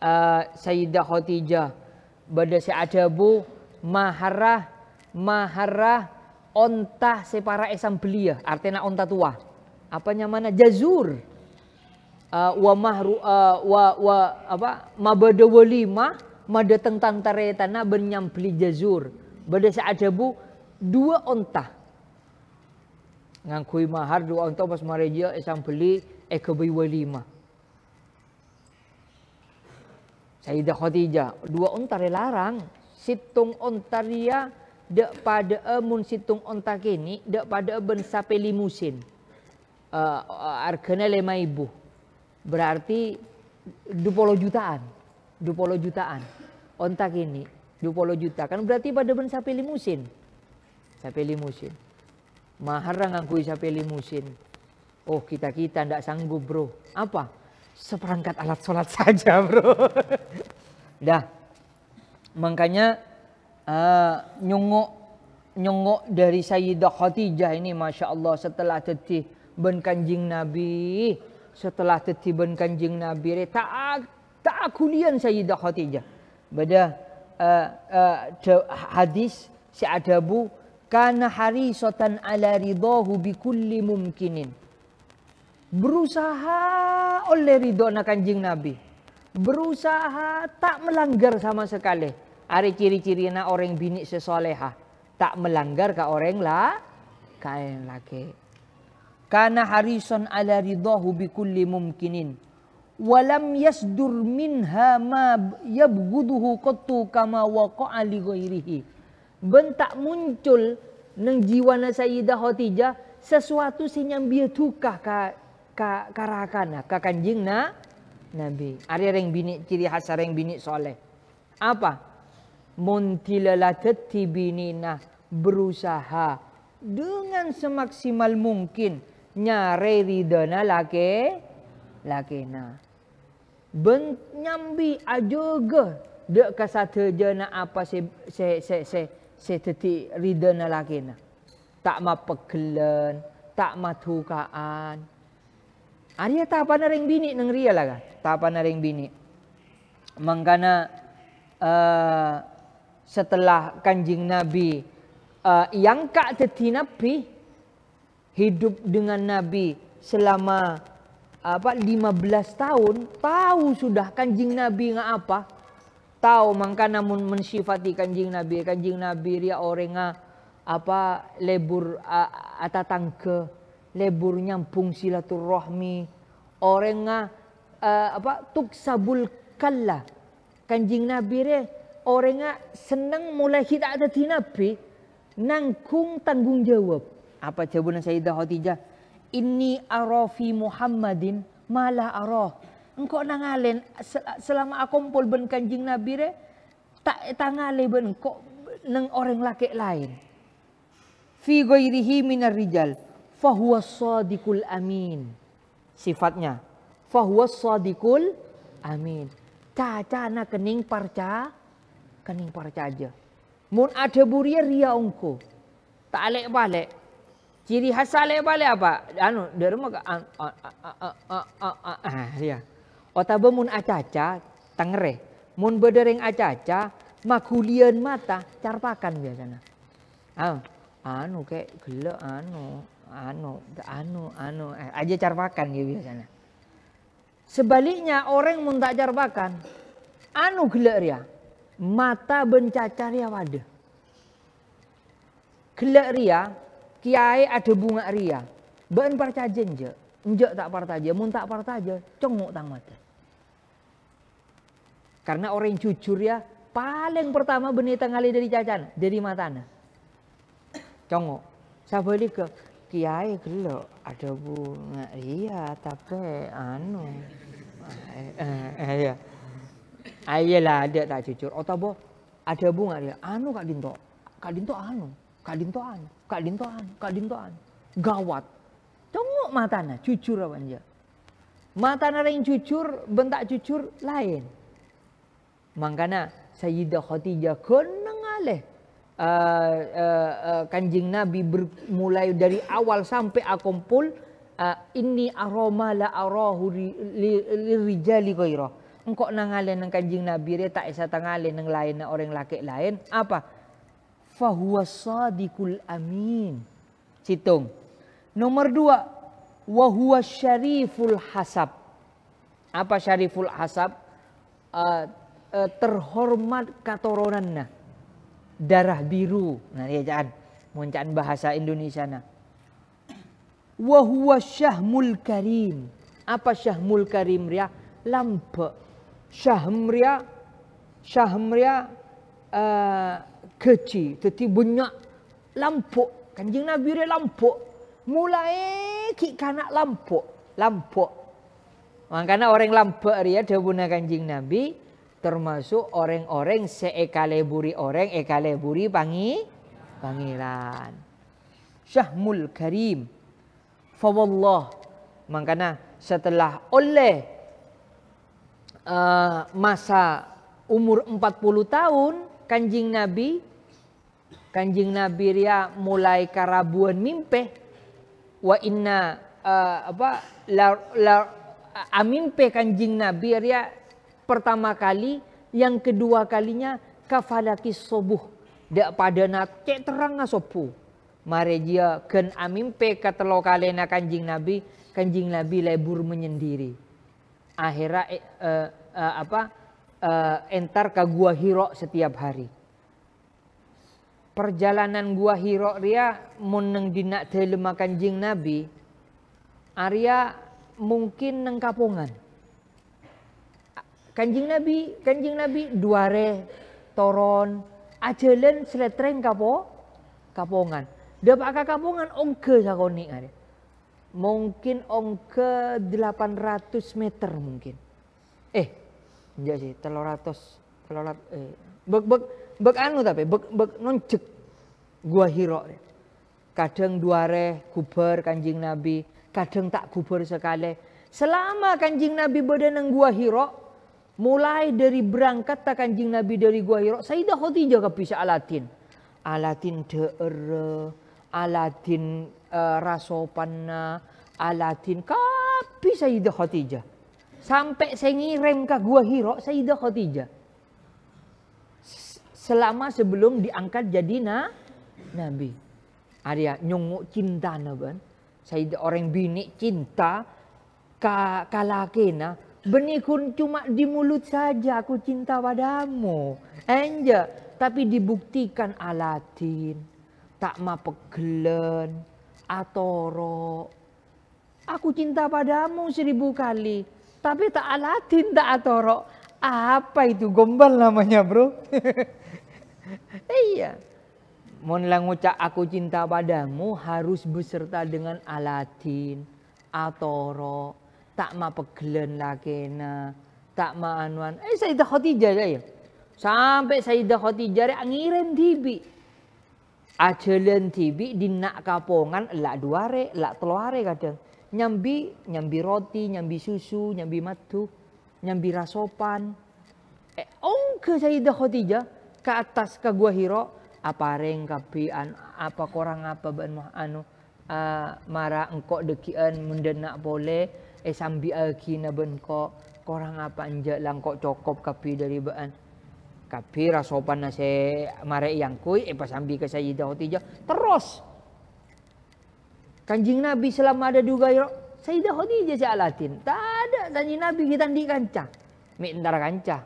uh, Sayyidah Khadijah pada Adabu maharah maharah onta separa esam belia artinya onta tua apa namanya jazur uh, wa mahru uh, wa wa apa mabada walima madateng tantare tanah beli jazur pada Adabu dua onta ngangkui mahar dua onta pas mareja esam beli e ka bai walima Sayyidah Khadijah dua unta larang situng unta dia dak pada emun. situng unta kini dak pada ben sape limusin uh, uh, arkena lema ibu berarti 20 jutaan 20 jutaan unta kini 20 juta kan berarti pada ben sape limusin sape limusin mahar ngangkui sape limusin Oh kita-kita tidak sanggup bro. Apa? Seperangkat alat sholat saja bro. Dah. Makanya uh, eh, nyongok nyongok dari Sayyidah Khadijah ini Masya Allah setelah tetih ben kanjing Nabi. Setelah tetih ben kanjing Nabi. Tak tak kulian Sayyidah Khadijah. Pada uh, eh, uh, eh, hadis si adabu hari harisotan ala ridahu bi kulli mumkinin berusaha oleh ridho na kanjeng Nabi. Berusaha tak melanggar sama sekali. Ada ciri-ciri nak orang bini sesoleha Tak melanggar ke orang lah. Kain laki. Karena harison ala ridhahu bikulli mumkinin. Walam yasdur minha ma yabguduhu kotu kama waqa'a li ghairihi. Bentak muncul neng jiwana Sayyidah Khadijah sesuatu yang dia tukah ke ka karakana nah, ka kanjing na nabi ari reng bini ciri khas reng bini soleh apa bini na berusaha dengan semaksimal mungkin nyare ridona lake lakena ben nyambi ajoga dek kasatejana apa se se se se se teti ridona lakena tak mapegelen tak matukaan Ariya ah, tapa na ring bini ng riya laga. Tapa na ring bini. Mangkana uh, eh, setelah kanjing Nabi uh, eh, yang kak tetinapi hidup dengan Nabi selama apa 15 tahun tahu sudah kanjing Nabi nga apa tahu mangka namun mensifati kanjing Nabi kanjing Nabi ria orang apa lebur uh, eh, atatangke lebur nyampung silaturahmi orang nga uh, apa tuksabul kalla kanjing nabi re orang nga senang mulai kita ada di nabi nangkung tanggung jawab apa jawaban Sayyidah Khadijah ini arafi Muhammadin malah aroh engkau nangalen selama aku kumpul ben kanjing nabi re tak tangale ben kok neng orang laki lain fi ghairihi minar rijal fahuwa sadikul amin. Sifatnya fahuwa sadikul amin. Caca na kening parca kening parca aja. Mun ada buria ria ungku. Tak alek balik. Ciri khas alek balik apa? Anu dari ke? ya. Otaba mun acaca tangere. Mun berdering acaca makulian mata carpakan biasanya. Ah, anu kayak gelek anu anu, anu, anu, eh, aja carpakan gitu biasanya. Sebaliknya orang yang tak carpakan, anu gelak ria, mata bencacar ya wade. Gelak ria, kiai ada bunga ria, bahan parcajen je, enjak tak partaja, muntak partaja, cengok tang mata. Karena orang yang jujur ya, paling pertama benih tengali dari cacan, dari matana. saya Sabalik ke kiai gelo ada bu iya tapi anu iya eh, eh, eh, ayo ah, lah dia tak jujur otak oh, boh ada bu nggak dia anu kak dinto kak dinto anu kak dinto anu kak dinto anu kak dinto anu gawat tengok matanya jujur apa aja matanya yang jujur bentak jujur lain makanya Sayyidah Khadijah kenang aleh uh, eh, uh, eh, uh, eh, kanjing Nabi bermulai dari awal sampai akompul uh, ini aroma la arahu lirijali li, li, li engkau nangalen nang kanjing Nabi dia tak isa tangalen nang lain nang orang laki lain apa fahuwa kul amin Citung. nomor dua wahuwa syariful hasab apa syariful hasab uh, uh, terhormat katoronannya darah biru. Nah, ya jaan muncaan bahasa Indonesia nah. Wa huwa syahmul karim. Apa syahmul karim ria? Lampe. Syahm ria syahm ria uh, eh, kecil, tetapi banyak lampuk. Kanjeng Nabi ria lampuk. Mulai ki kanak lampuk, lampuk. Makanya orang lampuk ria dia guna kanjeng Nabi termasuk orang-orang seekaleburi orang ekaleburi pangi pangeran syahmul karim wallah makanya setelah oleh uh, masa umur 40 tahun kanjing nabi kanjing nabi ria mulai karabuan mimpe wa inna uh, apa la, la amimpe kanjing nabi ria pertama kali, yang kedua kalinya kafalaki subuh, Dak pada nak cek terang sopu. Marejia ken amimpe katelo kalena kanjing Nabi, kanjing Nabi lebur menyendiri. Akhirnya eh, eh, eh apa eh, entar ke gua Hiro setiap hari. Perjalanan gua Hiro ria meneng dinak telema kanjing Nabi, Arya mungkin neng Kanjing Nabi, kanjing Nabi duare toron ajelen seletreng kapo kapongan. Dapat kapongan ongke sakoni ngare. Mungkin ongke 800 meter mungkin. Eh, enggak sih, Telor ratus, eh, bek bek bek anu tapi bek bek noncek gua hiro. Kadang duare kuber kanjing Nabi, kadang tak kuber sekali. Selama kanjing Nabi berada nang gua hiro, Mulai dari berangkat takkan jing Nabi dari gua Hiro. Sayyidah Khadijah bisa alatin. Alatin deere. Alatin uh, e, rasopanna. Alatin kapi Sayyidah Khadijah. Sampai saya ngirim ke gua Hiro Sayyidah Khadijah. Selama sebelum diangkat jadi na, Nabi. Ada nyunguk cinta naban. Sayyidah orang bini cinta. Ka, kalakena kun cuma di mulut saja aku cinta padamu. Enja, tapi dibuktikan Aladin Tak ma pegelen, atoro. Aku cinta padamu seribu kali. Tapi tak Aladin tak atoro. Apa itu gombal namanya bro? iya. mau ucap aku cinta padamu harus beserta dengan Aladin atoro, tak ma pegelen na, tak ma anuan eh saya dah Sayyidah Khadijah saya sampai Sayyidah Khadijah angiren tibi ajelen tibi di nak kapongan lak duare lak teluare kadang nyambi nyambi roti nyambi susu nyambi matu, nyambi rasopan eh ongke Sayyidah Khadijah ke atas ke gua Hiro apa reng kapian apa korang apa ban anu uh, ah, mara engkok dekian mendenak boleh eh sambi al eh, kina ben ko korang apa anja lang ko cokop kapi dari baan kapi rasopan na se mare yang kui eh pasambi ke sayyidah Khadijah terus kanjing nabi selama ada juga yo sayyidah Khadijah si alatin tak ada kanjing nabi kita di kancah entar kancah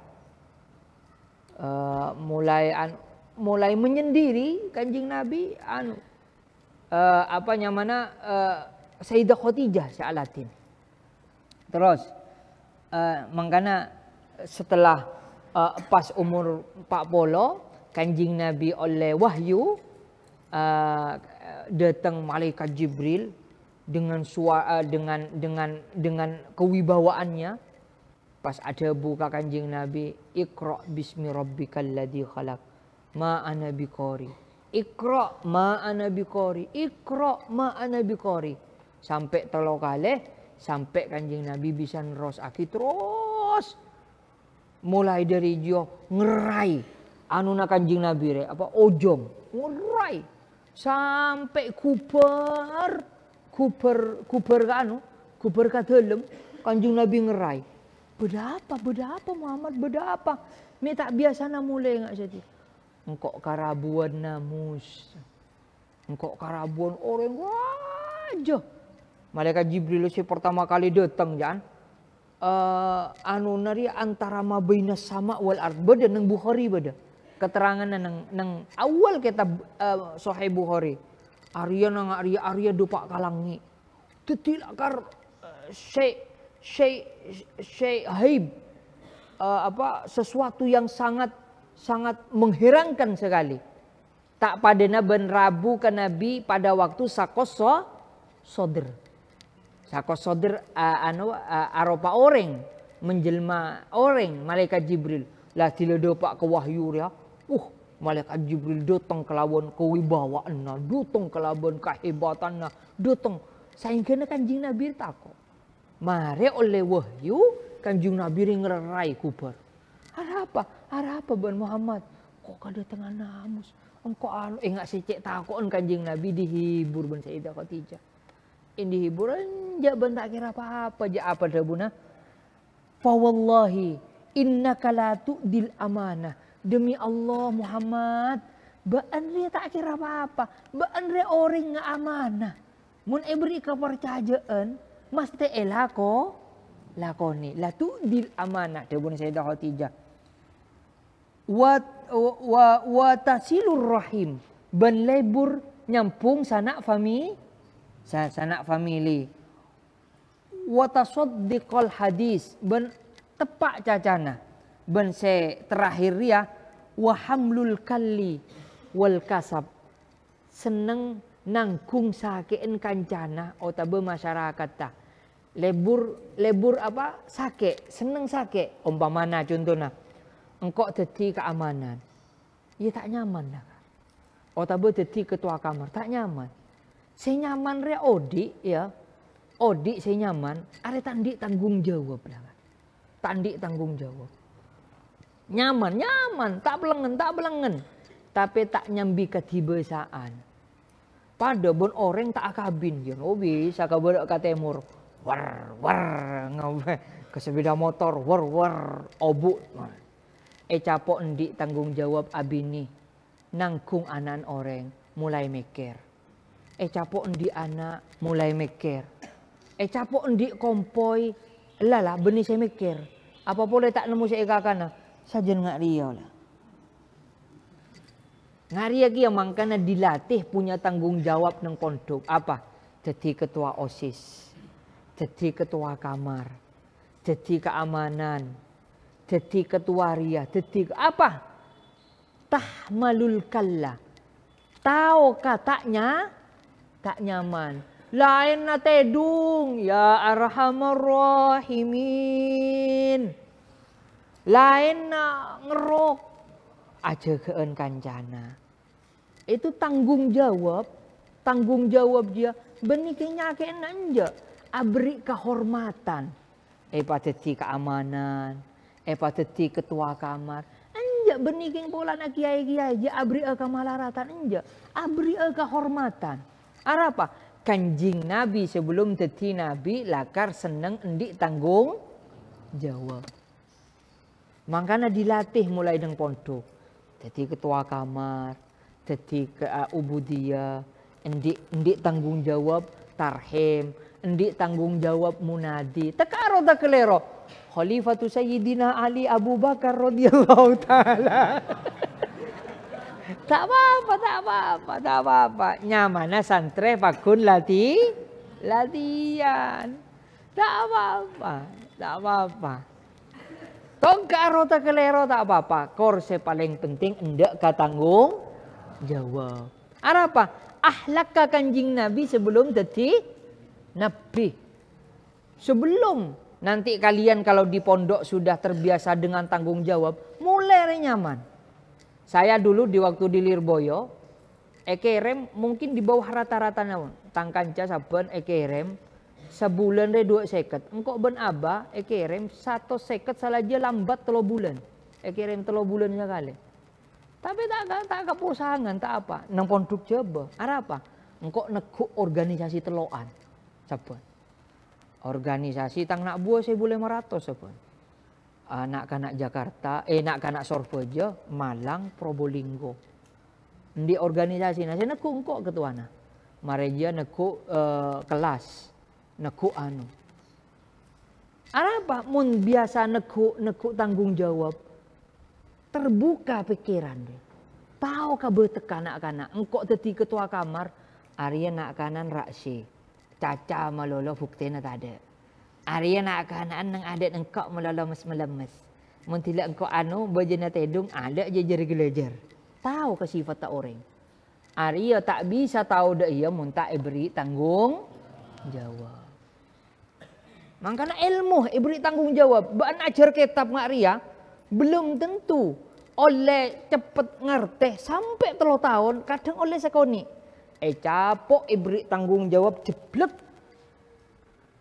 uh, mulai an, mulai menyendiri kanjing nabi anu uh, eh, apa nyamana uh, Sayyidah Khadijah si alatin Terus uh, eh, mengkana setelah uh, pas umur Pak 40 kanjing Nabi oleh wahyu uh, datang malaikat Jibril dengan suara dengan dengan dengan kewibawaannya pas ada buka kanjing Nabi Iqra bismi rabbikal ladzi khalaq ma ana biqari Iqra ma ana biqari Iqra ma ana sampai tolong kali sampai kanjeng Nabi bisa neros aki terus mulai dari jo ngerai anu nak kanjeng Nabi re apa ojom ngerai sampai kuber kuber kuber ke anu kuber ke dalam kanjeng Nabi ngerai beda apa beda apa Muhammad beda apa me tak biasa mulai nggak jadi engkok karabuan namus engkok karabuan orang aja Malaikat Jibril si pertama kali datang jangan. Uh, eh, anu nari antara mabaina sama wal ard beda nang Bukhari beda. Keterangan nang nang awal kita uh, eh, Sahih Bukhari. Arya nang Arya Arya dupak kalangi. Tetilakar uh, syai syai haib. Uh, apa sesuatu yang sangat sangat mengherankan sekali. Tak padena ben Rabu ke Nabi pada waktu sakoso sodr. Sako sodir uh, anu uh, aropa orang menjelma orang malaikat Jibril lah diledopak ke wahyu ya. Uh malaikat Jibril datang kelawan na datang kelawan kehebatanna, datang sainggana kanjing Nabi tako. Mare oleh wahyu kanjeng Nabi ngerai kuper, Ada apa? Ada apa ban Muhammad? Kok kada tengah namus? Engkau anu eh enggak secek takon kanjeng Nabi dihibur ban kau Khadijah indi hiburan ja benda kira apa-apa ja apa dabuna fa wallahi innaka la tu'dil amanah demi Allah Muhammad baan ria tak kira apa-apa baan ria orang nga amanah mun ibri eh kepercayaan mas elako eh lakoni la tu'dil amanah saya dah Khadijah wa wa wa tasilur rahim ban lebur nyampung sanak famili sanak family watasaddiqal hadis ben tepak cacana ben se terakhir ya wahamlul kalli wal kasab seneng nangkung sakeen kancana otabe masyarakat ta lebur lebur apa sake seneng sake umpamana contohnya engkau teti keamanan ya tak nyaman lah otabe teti ketua kamar tak nyaman saya nyaman re odi ya odi saya nyaman are tandi tanggung jawab lah tandi tanggung jawab nyaman nyaman tak belengen tak belengen tapi tak nyambi ketibaan pada bon orang tak akabin ya oh bisa kabar ke war war ngabe ke sepeda motor war war obuk eh capok endi tanggung jawab abini nangkung anan orang mulai mikir eh capok endi anak mulai mikir eh capok endi kompoi lah lah benih saya mikir apa boleh tak nemu saya kakana saja nggak ria ya, lah ngaria ki yang mangkana dilatih punya tanggung jawab neng pondok apa jadi ketua osis jadi ketua kamar jadi keamanan jadi ketua ria jadi apa tahmalul kalla tahu katanya tak nyaman. Lain na tedung ya arhamar rahimin. Lain na ngerok aja keen kancana. Itu tanggung jawab, tanggung jawab dia beniknya kayak abri kehormatan. Eh pateti keamanan, eh pateti ketua kamar. Anja beniking pola nak kiai kiai aja abri kemalaratan anja abri kehormatan. Arah apa? Kanjing Nabi sebelum teti Nabi lakar seneng endik tanggung jawab. Makanya dilatih mulai dengan pondok, Jadi ketua kamar, jadi ke uh, ah, Diah, endik endik tanggung jawab tarhim, endik tanggung jawab munadi. Tekaro tak kelero. Khalifatu Sayyidina Ali Abu Bakar radhiyallahu taala. Tak apa-apa, tak apa-apa, tak apa-apa. Nyamana santri pakun lati latihan. Tak apa-apa, tak apa-apa. Tongka rota kelero tak apa-apa. Korse paling penting endak katanggung jawab. Apa? Ahlak kanjing Nabi sebelum tadi Nabi. Sebelum nanti kalian kalau di pondok sudah terbiasa dengan tanggung jawab, mulai nyaman. Saya dulu di waktu di Lirboyo, ekerem mungkin di bawah rata-rata naon. Tangkanca saben ekerem sebulan re dua seket. Engkau ben aba ekerem satu seket salah aja lambat telo bulan. Ekerem telo bulan sekali. Tapi tak tak kepusangan tak apa. Nang pondok coba ada apa? Engkau neguk organisasi teloan. Saben. Organisasi tang nak buah saya boleh meratus saben anak-anak ah, Jakarta, eh anak-anak Surabaya, Malang, Probolinggo. Di organisasi nah saya nekuk kok ketuana. Mareja nekuk uh, kelas, nekuk anu. Apa mun biasa nekuk nekuk tanggung jawab. Terbuka pikiran deh. Tahu kabeh anak-anak, engkok teti ketua kamar, Arya nak kanan raksi. Caca malolo bukti tak ada Arya nak kahanaan nang adat engkau melalamas melamas. Mun tidak engkau anu bejana tedung ada je jer Tahu ke sifat tak orang. Arya tak bisa tahu dak ia ya, mun tak beri tanggung jawab. Makanya ilmu ibri eh, tanggung jawab. Bahan ajar kitab Maria belum tentu oleh cepet ngerti sampai telur tahun kadang oleh sekoni. Eh capok ibri eh, tanggung jawab jeblek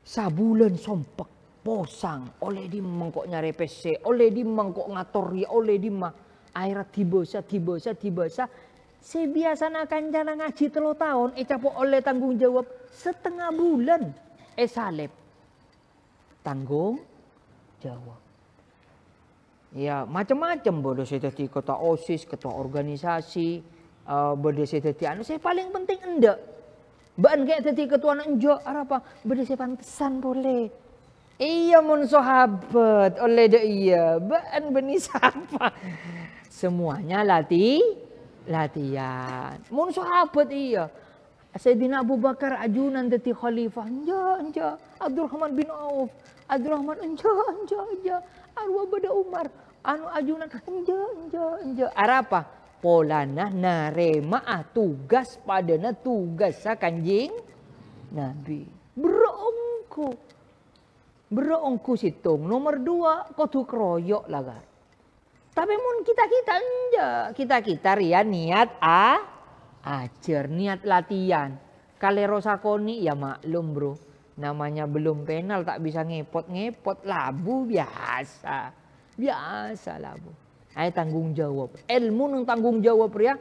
Sabulan sompek posang oleh di mangkoknya PC oleh di mangkok ngatori ya, oleh di ma air tiba sa tiba sa tiba sa sebiasa akan cara ngaji telo tahun eh capok oleh tanggung jawab setengah bulan eh salep tanggung jawab ya macam-macam bodoh saya tadi kota osis ketua organisasi uh, bodoh saya anu saya paling penting endek. Baan kayak tadi ketua enjo apa berdasarkan pesan boleh. Iya mun sahabat oleh dia iya baan beni siapa. Semuanya latih latihan. Mun sahabat iya. Sayyidina Abu Bakar ajunan dati khalifah. Anja, anja. Abdurrahman bin Auf. Abdurrahman anja, anja, anja. Arwah bada Umar. Anu ajunan anja, anja, anja. Arapa? polana narema ah tugas na tugas sa ah, kanjing nabi berongku berongku situng nomor dua kau tu keroyok lagar tapi mun kita kita enja kita kita ria niat a ah, ajar niat latihan kalero sakoni ya maklum bro namanya belum penal tak bisa ngepot ngepot labu biasa biasa labu Ayo tanggung jawab. Ilmu nang tanggung jawab ya.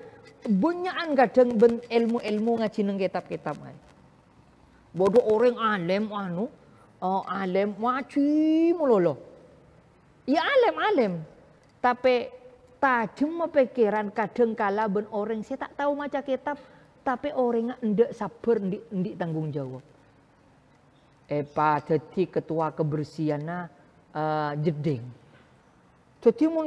Banyakan kadang ben ilmu-ilmu ngaji nang kitab-kitab Bodoh orang alim anu, oh, alim ngaji mulolo. Ya alim alim. Tapi tajem pikiran kadang kala ben orang saya tak tahu maca kitab, tapi orang ndak sabar ndik, ndik tanggung jawab. Epa jadi ketua kebersihan uh, jeding. Jadi mau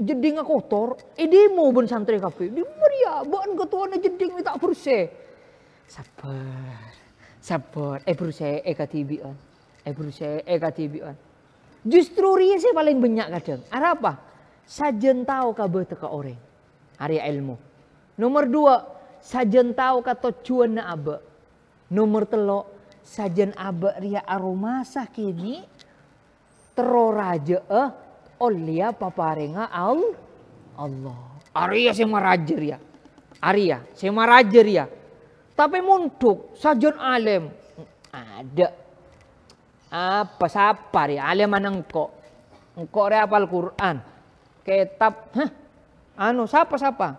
jeding kotor, eh, mau ben santri kafe. Di bun bukan jadi jeding tak bersih. Sabar. Sabar. Eh bersih eh on, Eh bersih eh on. Justru ria sih paling banyak kadang. Ada apa? Sajen tahu kabeh teka orang. Hari ilmu. Nomor dua, sajen tahu kata cuan na abe. Nomor telok, sajen abe ria aroma sakini teroraja eh Oh, paparenga al Allah Arya si marajer ya Arya marajer ya tapi munduk sajun alim ada apa siapa ya aliman engko Engkau re apal Quran kitab hah anu siapa siapa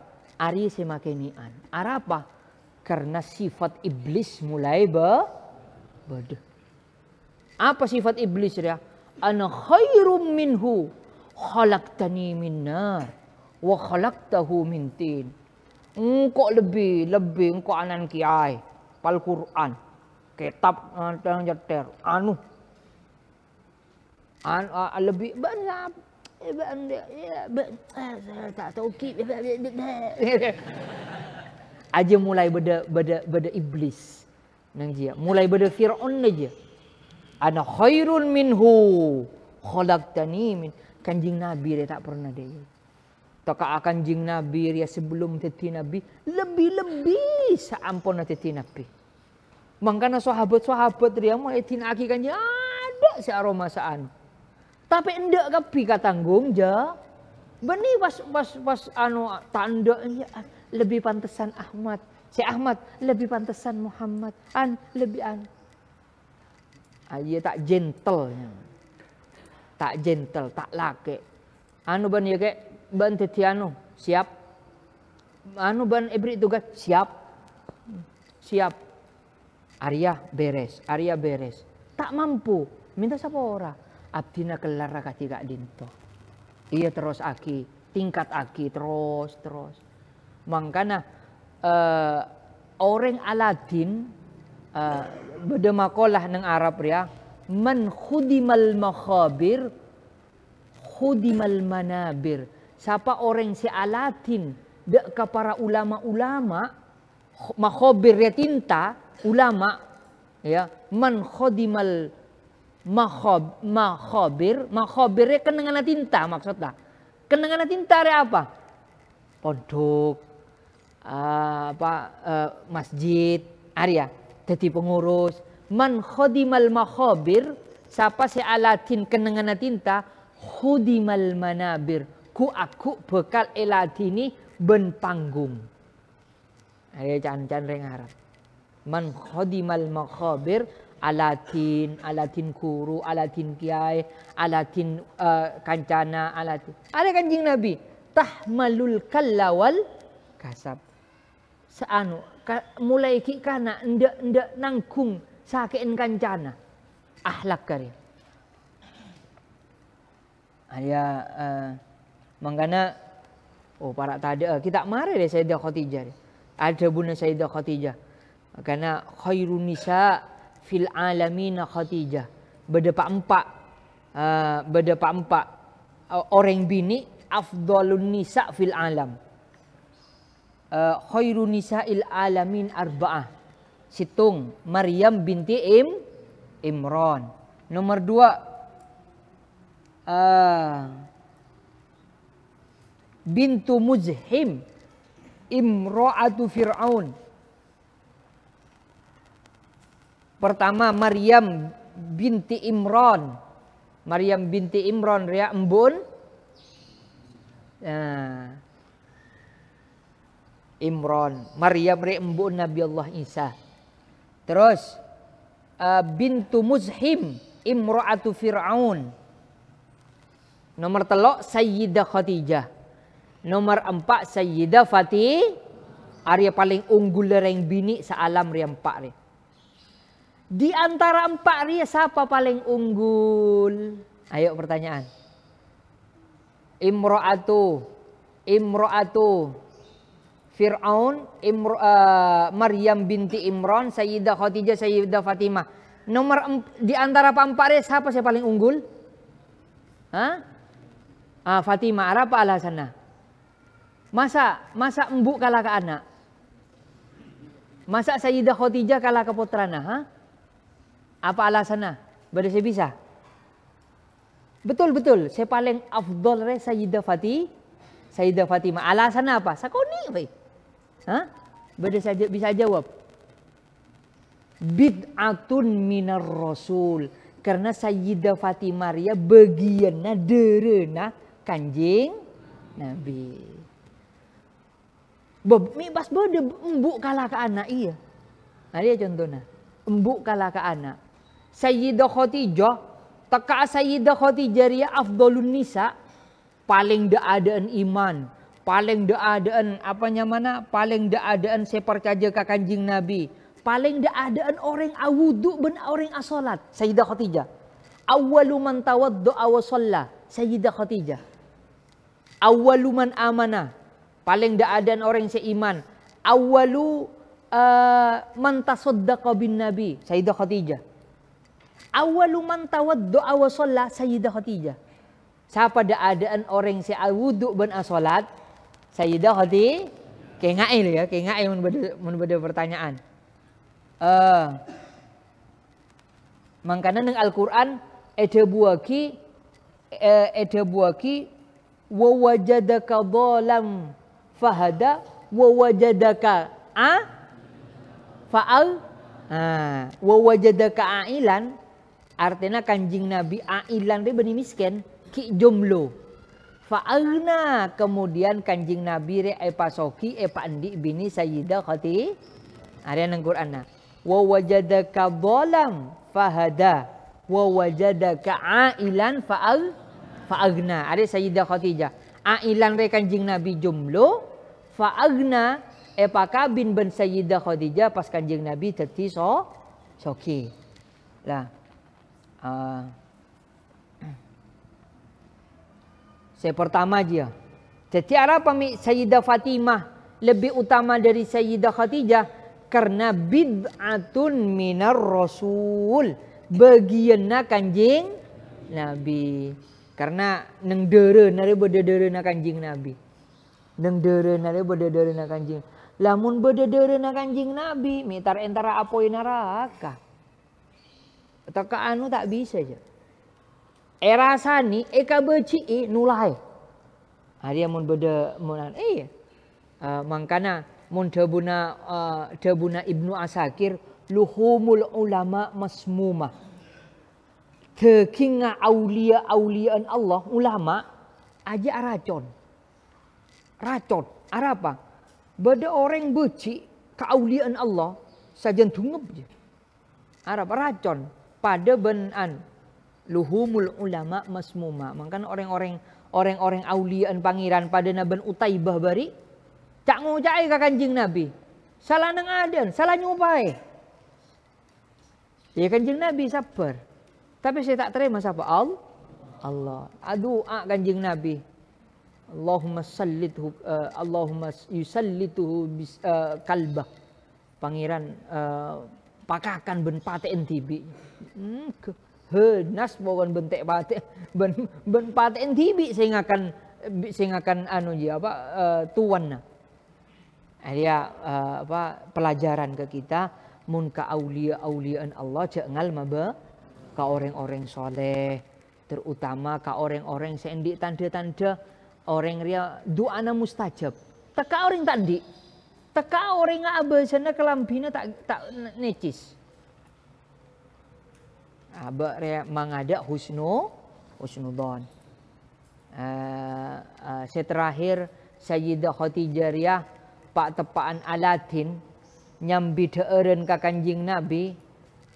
si makinian. arapa karena sifat iblis mulai be beda apa sifat iblis ya ana khairum minhu khalaqtani min nar wa khalaqtahu min tin. Engkau lebih, lebih engkau anan kiai. Pal Quran. Kitab yang eh, jeter. Anu. An, uh, lebih banyak ya, eh, tak taukid aja mulai beda beda beda iblis nang dia mulai beda Firaun aja ana khairun minhu khalaqtani min kanjing Nabi dia tak pernah dia. Taka jing Nabi dia sebelum teti Nabi lebih-lebih seampun teti Nabi. Mangkana sahabat-sahabat dia mau etin aki kanjing ada si aroma saan. Tapi ndak kapi katanggung je. Beni pas pas pas anu tanda ya, lebih pantesan Ahmad. Si Ahmad lebih pantesan Muhammad. An lebih an. Ah, tak gentlenya tak gentle, tak laki. Anu ban ya ke, ban anu, siap. Anu ban ibri itu kan, siap. Siap. Arya beres, Arya beres. Tak mampu, minta siapa orang. Abdina kelara Kak dinto. Iya terus aki, tingkat aki terus terus. Mangkana uh, orang Aladin uh, eh, bedemakolah neng Arab ya man khudimal makhabir khudimal manabir. Siapa orang si alatin dek ke para ulama-ulama makhabir ya tinta ulama ya man khudimal makhab makhabir makhabir ya kenangan tinta maksudnya. Kenangan tinta ya apa? Pondok ah, apa eh, masjid area ah, jadi pengurus man khodimal makhobir siapa si alatin kenangan tinta khodimal manabir ku aku bekal elatini ben panggung ayo can-can reng Arab man khodimal makhobir alatin alatin kuru alatin kiai alatin uh, eh, kancana alatin ada kanjing nabi tahmalul kallawal kasab seanu ka, mulai kikana ndak ndak nangkung sakein kancana ahlak kari aya uh, oh para ada, eh, kita mari deh Sayyidah Khadijah ada bunda Sayyidah Khadijah karena khairun nisa fil alamin Khadijah berdepak empat uh, berdepak empat uh, orang bini afdalun nisa fil alam uh, khairun il alamin arba'ah Situng Maryam binti Im Imron. Nomor dua uh, bintu Muzhim Imro'atu Fir'aun. Pertama Maryam binti Imron. Maryam binti Imron Ria Embun. Uh, Imron. Maryam Ria Embun Nabi Allah Isa. Terus uh, bintu Muzhim imra'atu Fir'aun. Nomor telok Sayyidah Khadijah. Nomor empat Sayyidah Fatih. Arya paling unggul yang bini sealam ria empat ria. Di antara empat ria siapa paling unggul? Ayo pertanyaan. Imro'atu. Imro'atu. Fir'aun, Imr, uh, eh, Maryam binti Imran, Sayyidah Khadijah, Sayyidah Fatimah. Nomor di antara pampare siapa yang paling unggul? Hah? Ah, Fatimah, apa alasannya? Masa masa embu kalah ke anak? Masa Sayyidah Khadijah kalah ke putrana? Hah? Apa alasannya? Bada saya bisa. Betul betul, saya paling afdol re Sayyidah Fatih, Sayyidah Fatimah. Alasannya apa? Sakoni, weh. Hah? saja bisa jawab. Bid'atun minar rasul. Karena Sayyidah Fatimah Maria bagiannya derena kanjing Nabi. Bob, mi bas bode embuk kalah ke anak iya. Nah dia contohnya. Embuk kalah ke anak. Sayyidah Khadijah. Teka Sayyidah Khadijah ya Afdolun Nisa. Paling da'adaan iman paling adaan apanya mana paling adaan saya percaya ke kanjing Nabi paling adaan orang awudu ben orang asolat Sayyidah Khadijah awwalu man tawaddu wa shalla Sayyidah Khadijah awwalu man amana paling adaan orang seiman Awalu uh, eh, man tasaddaqa bin Nabi Sayyidah Khadijah awalu man tawaddu wa shalla Sayyidah Khadijah Siapa adaan orang si ben asolat Sayyidah Khadi kengail ya, kengail menbeda pertanyaan. Uh, eh, makanya dengan Al-Quran ada buaki ada e, buaki wa wajadaka dhalam fahada wa wajadaka a faal ah wa wajadaka ailan artinya kanjing nabi ailan dia benih miskin ki jomblo Fa'alna kemudian kanjing Nabi re epa eh, soki epa eh, andi bini sayyidah khati. Ada ah, nang Qur'an Wa wajadaka bolam fahada. Wa wajadaka ailan fa'al fa'agna. Ada ah, sayyidah Khadijah. Ailan re kanjing Nabi jumlo. Fa'agna epa eh, kabin ben sayyidah Khadijah pas kanjing Nabi tertiso soki. Lah. Uh, Saya pertama dia. Tiada pemik Sayyidah Fatimah lebih utama dari Sayyidah Khadijah karena bid'atun minar rasul bagian nak kanjing nabi karena neng dere nari dere na kanjing nabi neng dere nari dere na kanjing lamun beda dere na kanjing nabi mitar entara apoi neraka atau anu tak bisa aja era sani eka beci eh, nulai hari mun beda mun eh uh, mangkana mun debuna uh, debuna ibnu asakir luhumul ulama masmumah tekinga aulia auliaan Allah ulama aja racun racun apa beda orang beci keauliaan Allah saja tunggup je arapa racun pada benan luhumul ulama masmuma. Maka orang-orang orang-orang auliaan pangeran pada naban utai bahbari, cak ngucai ke kanjing Nabi. Salah nang adan, salah nyupai. Ya kanjing Nabi sabar. Tapi saya tak terima siapa Allah. Allah. Adu'a kanjing Nabi. Allahumma sallithu uh, Allahumma yusallituhu bis, uh, kalbah. Pangeran uh, pakakan ben paten tibi. Hmm, nas bukan bentek pate ben ben paten tibi sing akan sing akan anu ji apa uh, tuan eh, dia uh, apa pelajaran ke kita mun ka aulia auliaan Allah ngal mabe ka orang-orang soleh terutama ka orang-orang sendi tanda-tanda orang ria doana mustajab teka orang tandi teka orang abasana kelambina tak tak necis Ah, mengada husnu husnudon. Uh, uh, saya terakhir Sayyidah Khadijah pak tepaan Alatin nyambi deeren ka kanjing Nabi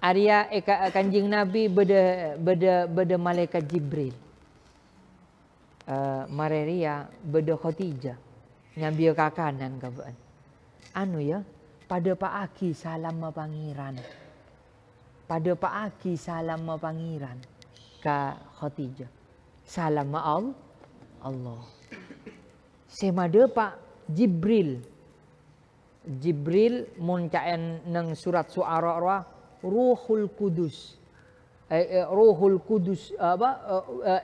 Arya eka kanjing Nabi beda beda beda malaikat Jibril. Uh, eh, mareria beda Khadijah nyambi ka kanan ka Anu ya pada Pak Aki salam ma pangeran pada pagi salam ma pangeran ka Khadijah. Salam ma al Allah. Semada pak Jibril. Jibril muncaen nang surat suara Ruhul Kudus. Eh, eh, ruhul Kudus apa?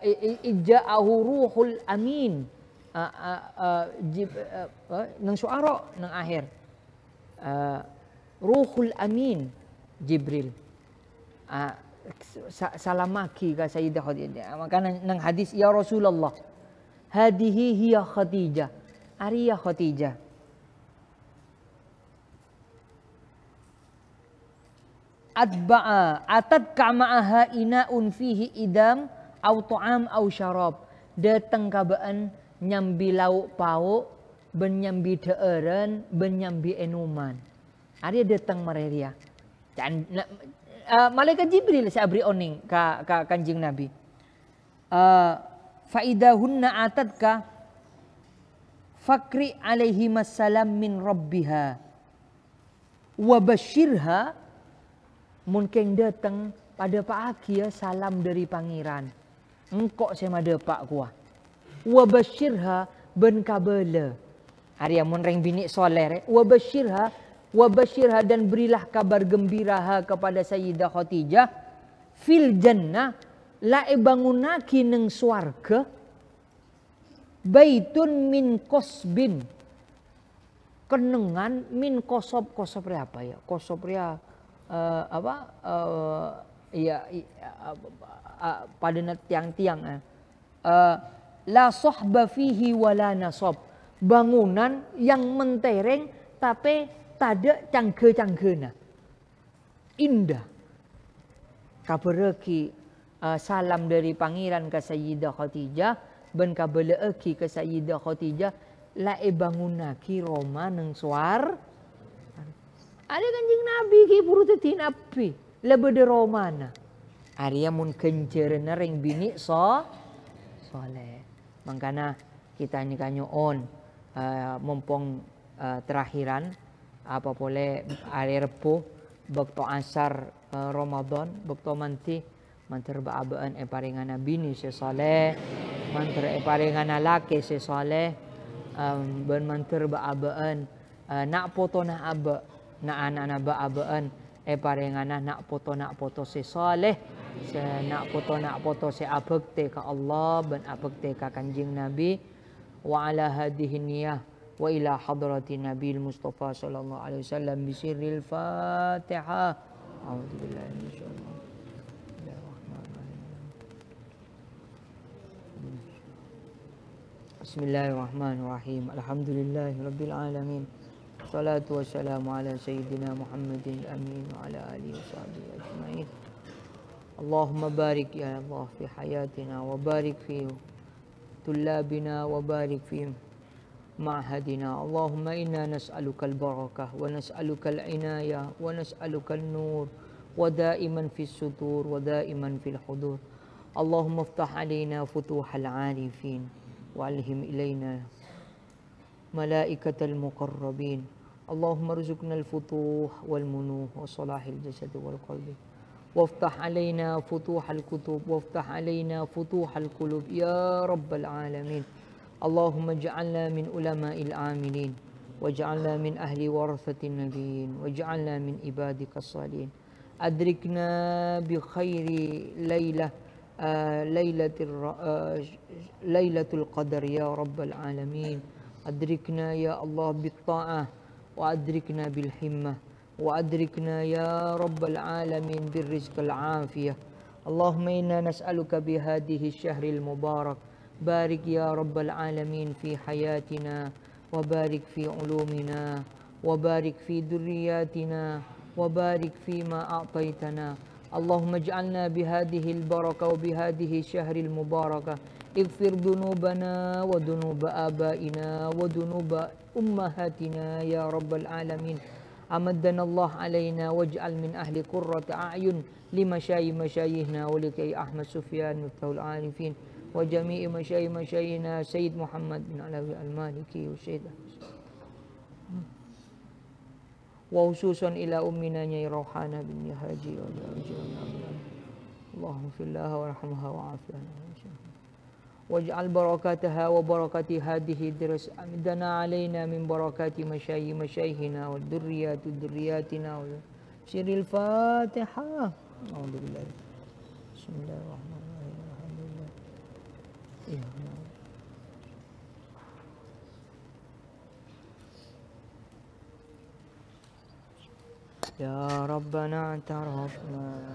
Eh, eh, eh Ija'ahu Ruhul Amin. Uh, uh, uh, jib, nang suara nang akhir. Ruhul Amin Jibril Ah, salam maki ke Sayyidah Khadijah. Ah, maka nang hadis ya Rasulullah. Hadihi hiya Khadijah. Ariya Khadijah. Atba'a atat kama'aha ina'un fihi idam au tu'am au syarab. Datang kabaan nyambi lauk pauk, benyambi deeren, benyambi enuman. Ari datang mereria. Dan uh, malaikat Jibril seabri oning ka, ka kanjing Nabi. Uh, Faidahunna atatka fakri alaihi masalam min rabbiha wa bashirha mungkin datang pada Pak Aki ya salam dari pangeran. Engkok sama Pak kuah. Wa bashirha ben kabele. Hari yang mun reng bini Wa bashirha Wabashirha dan berilah kabar gembira kepada Sayyidah Khadijah. Fil jannah lae bangunaki neng suarga Baitun min kosbin. Kenengan min kosop Kosob apa ya? kosopria uh, eh, apa? Uh, ya, uh, uh, uh, pada tiang-tiang uh, uh, la sohba fihi wala nasob bangunan yang mentereng tapi Tada cangke na, Indah. Kapereki uh, salam dari pangeran ke Sayyidah Khadijah. Ben kabeleeki ke Sayyidah Khadijah. Lae eh bangunaki Roma neng suar. Ada kanjing Nabi ki puruti Nabi. Lebede na. Arya mun kenjerena ring bini so soleh. Mangkana kita nyikanyo on uh, mumpung uh, terakhiran apa boleh hari repu waktu asar eh, Ramadan waktu manti manter baaban e paringana bini se saleh manter e paringana laki se saleh um, ben manter baaban uh, eh, nak foto nak aba nak anak-anak baaban e paringana nak foto nak foto se saleh se nak foto nak foto se abekte ka Allah ben abekte ka kanjing nabi wa ala hadhihi niyah وإلى حضرة النبي المصطفى صلى الله عليه وسلم بسر الفاتحة أعوذ بالله من الشيطان بسم الله الرحمن الرحيم الحمد لله رب العالمين صلاة والسلام على سيدنا محمد الأمين وعلى آله وصحبه أجمعين اللهم بارك يا الله في حياتنا وبارك في طلابنا وبارك فيهم معهدنا اللهم إنا نسألك البركة ونسألك العناية ونسألك النور ودائما في الصدور ودائما في الحضور اللهم افتح علينا فتوح العارفين وألهم إلينا ملائكة المقربين اللهم ارزقنا الفتوح والمنوح وصلاح الجسد والقلب وافتح علينا فتوح الكتب وافتح علينا فتوح القلوب يا رب العالمين اللهم اجعلنا من علماء العاملين واجعلنا من أهل ورثة النبيين واجعلنا من عبادك الصالحين أدركنا بخير ليلة آه ليلة آه ليلة القدر يا رب العالمين أدركنا يا الله بالطاعة وأدركنا بالحمة وأدركنا يا رب العالمين بالرزق العافية اللهم إنا نسألك بهذه الشهر المبارك بارك يا رب العالمين في حياتنا وبارك في علومنا وبارك في ذرياتنا وبارك فيما أعطيتنا اللهم اجعلنا بهذه البركة وبهذه الشهر المباركة اغفر ذنوبنا وذنوب آبائنا وذنوب أمهاتنا يا رب العالمين أمدنا الله علينا واجعل من أهل قرة أعين لمشاي مشايخنا ولكي أحمد سفيان مفتاح العارفين وجميع مشاي مشاينا سيد محمد بن علوي المالكي وسيد وخصوصا إلى أمنا يا روحانا بن يهاجي اللهم في الله وارحمها وعافيها واجعل بركاتها وبركات هذه الدرس أمدنا علينا من بركات مشاي مشايخنا والذريات ذرياتنا سر الفاتحة أعوذ بالله بسم الله الرحمن الرحيم يا ربنا أنت ربنا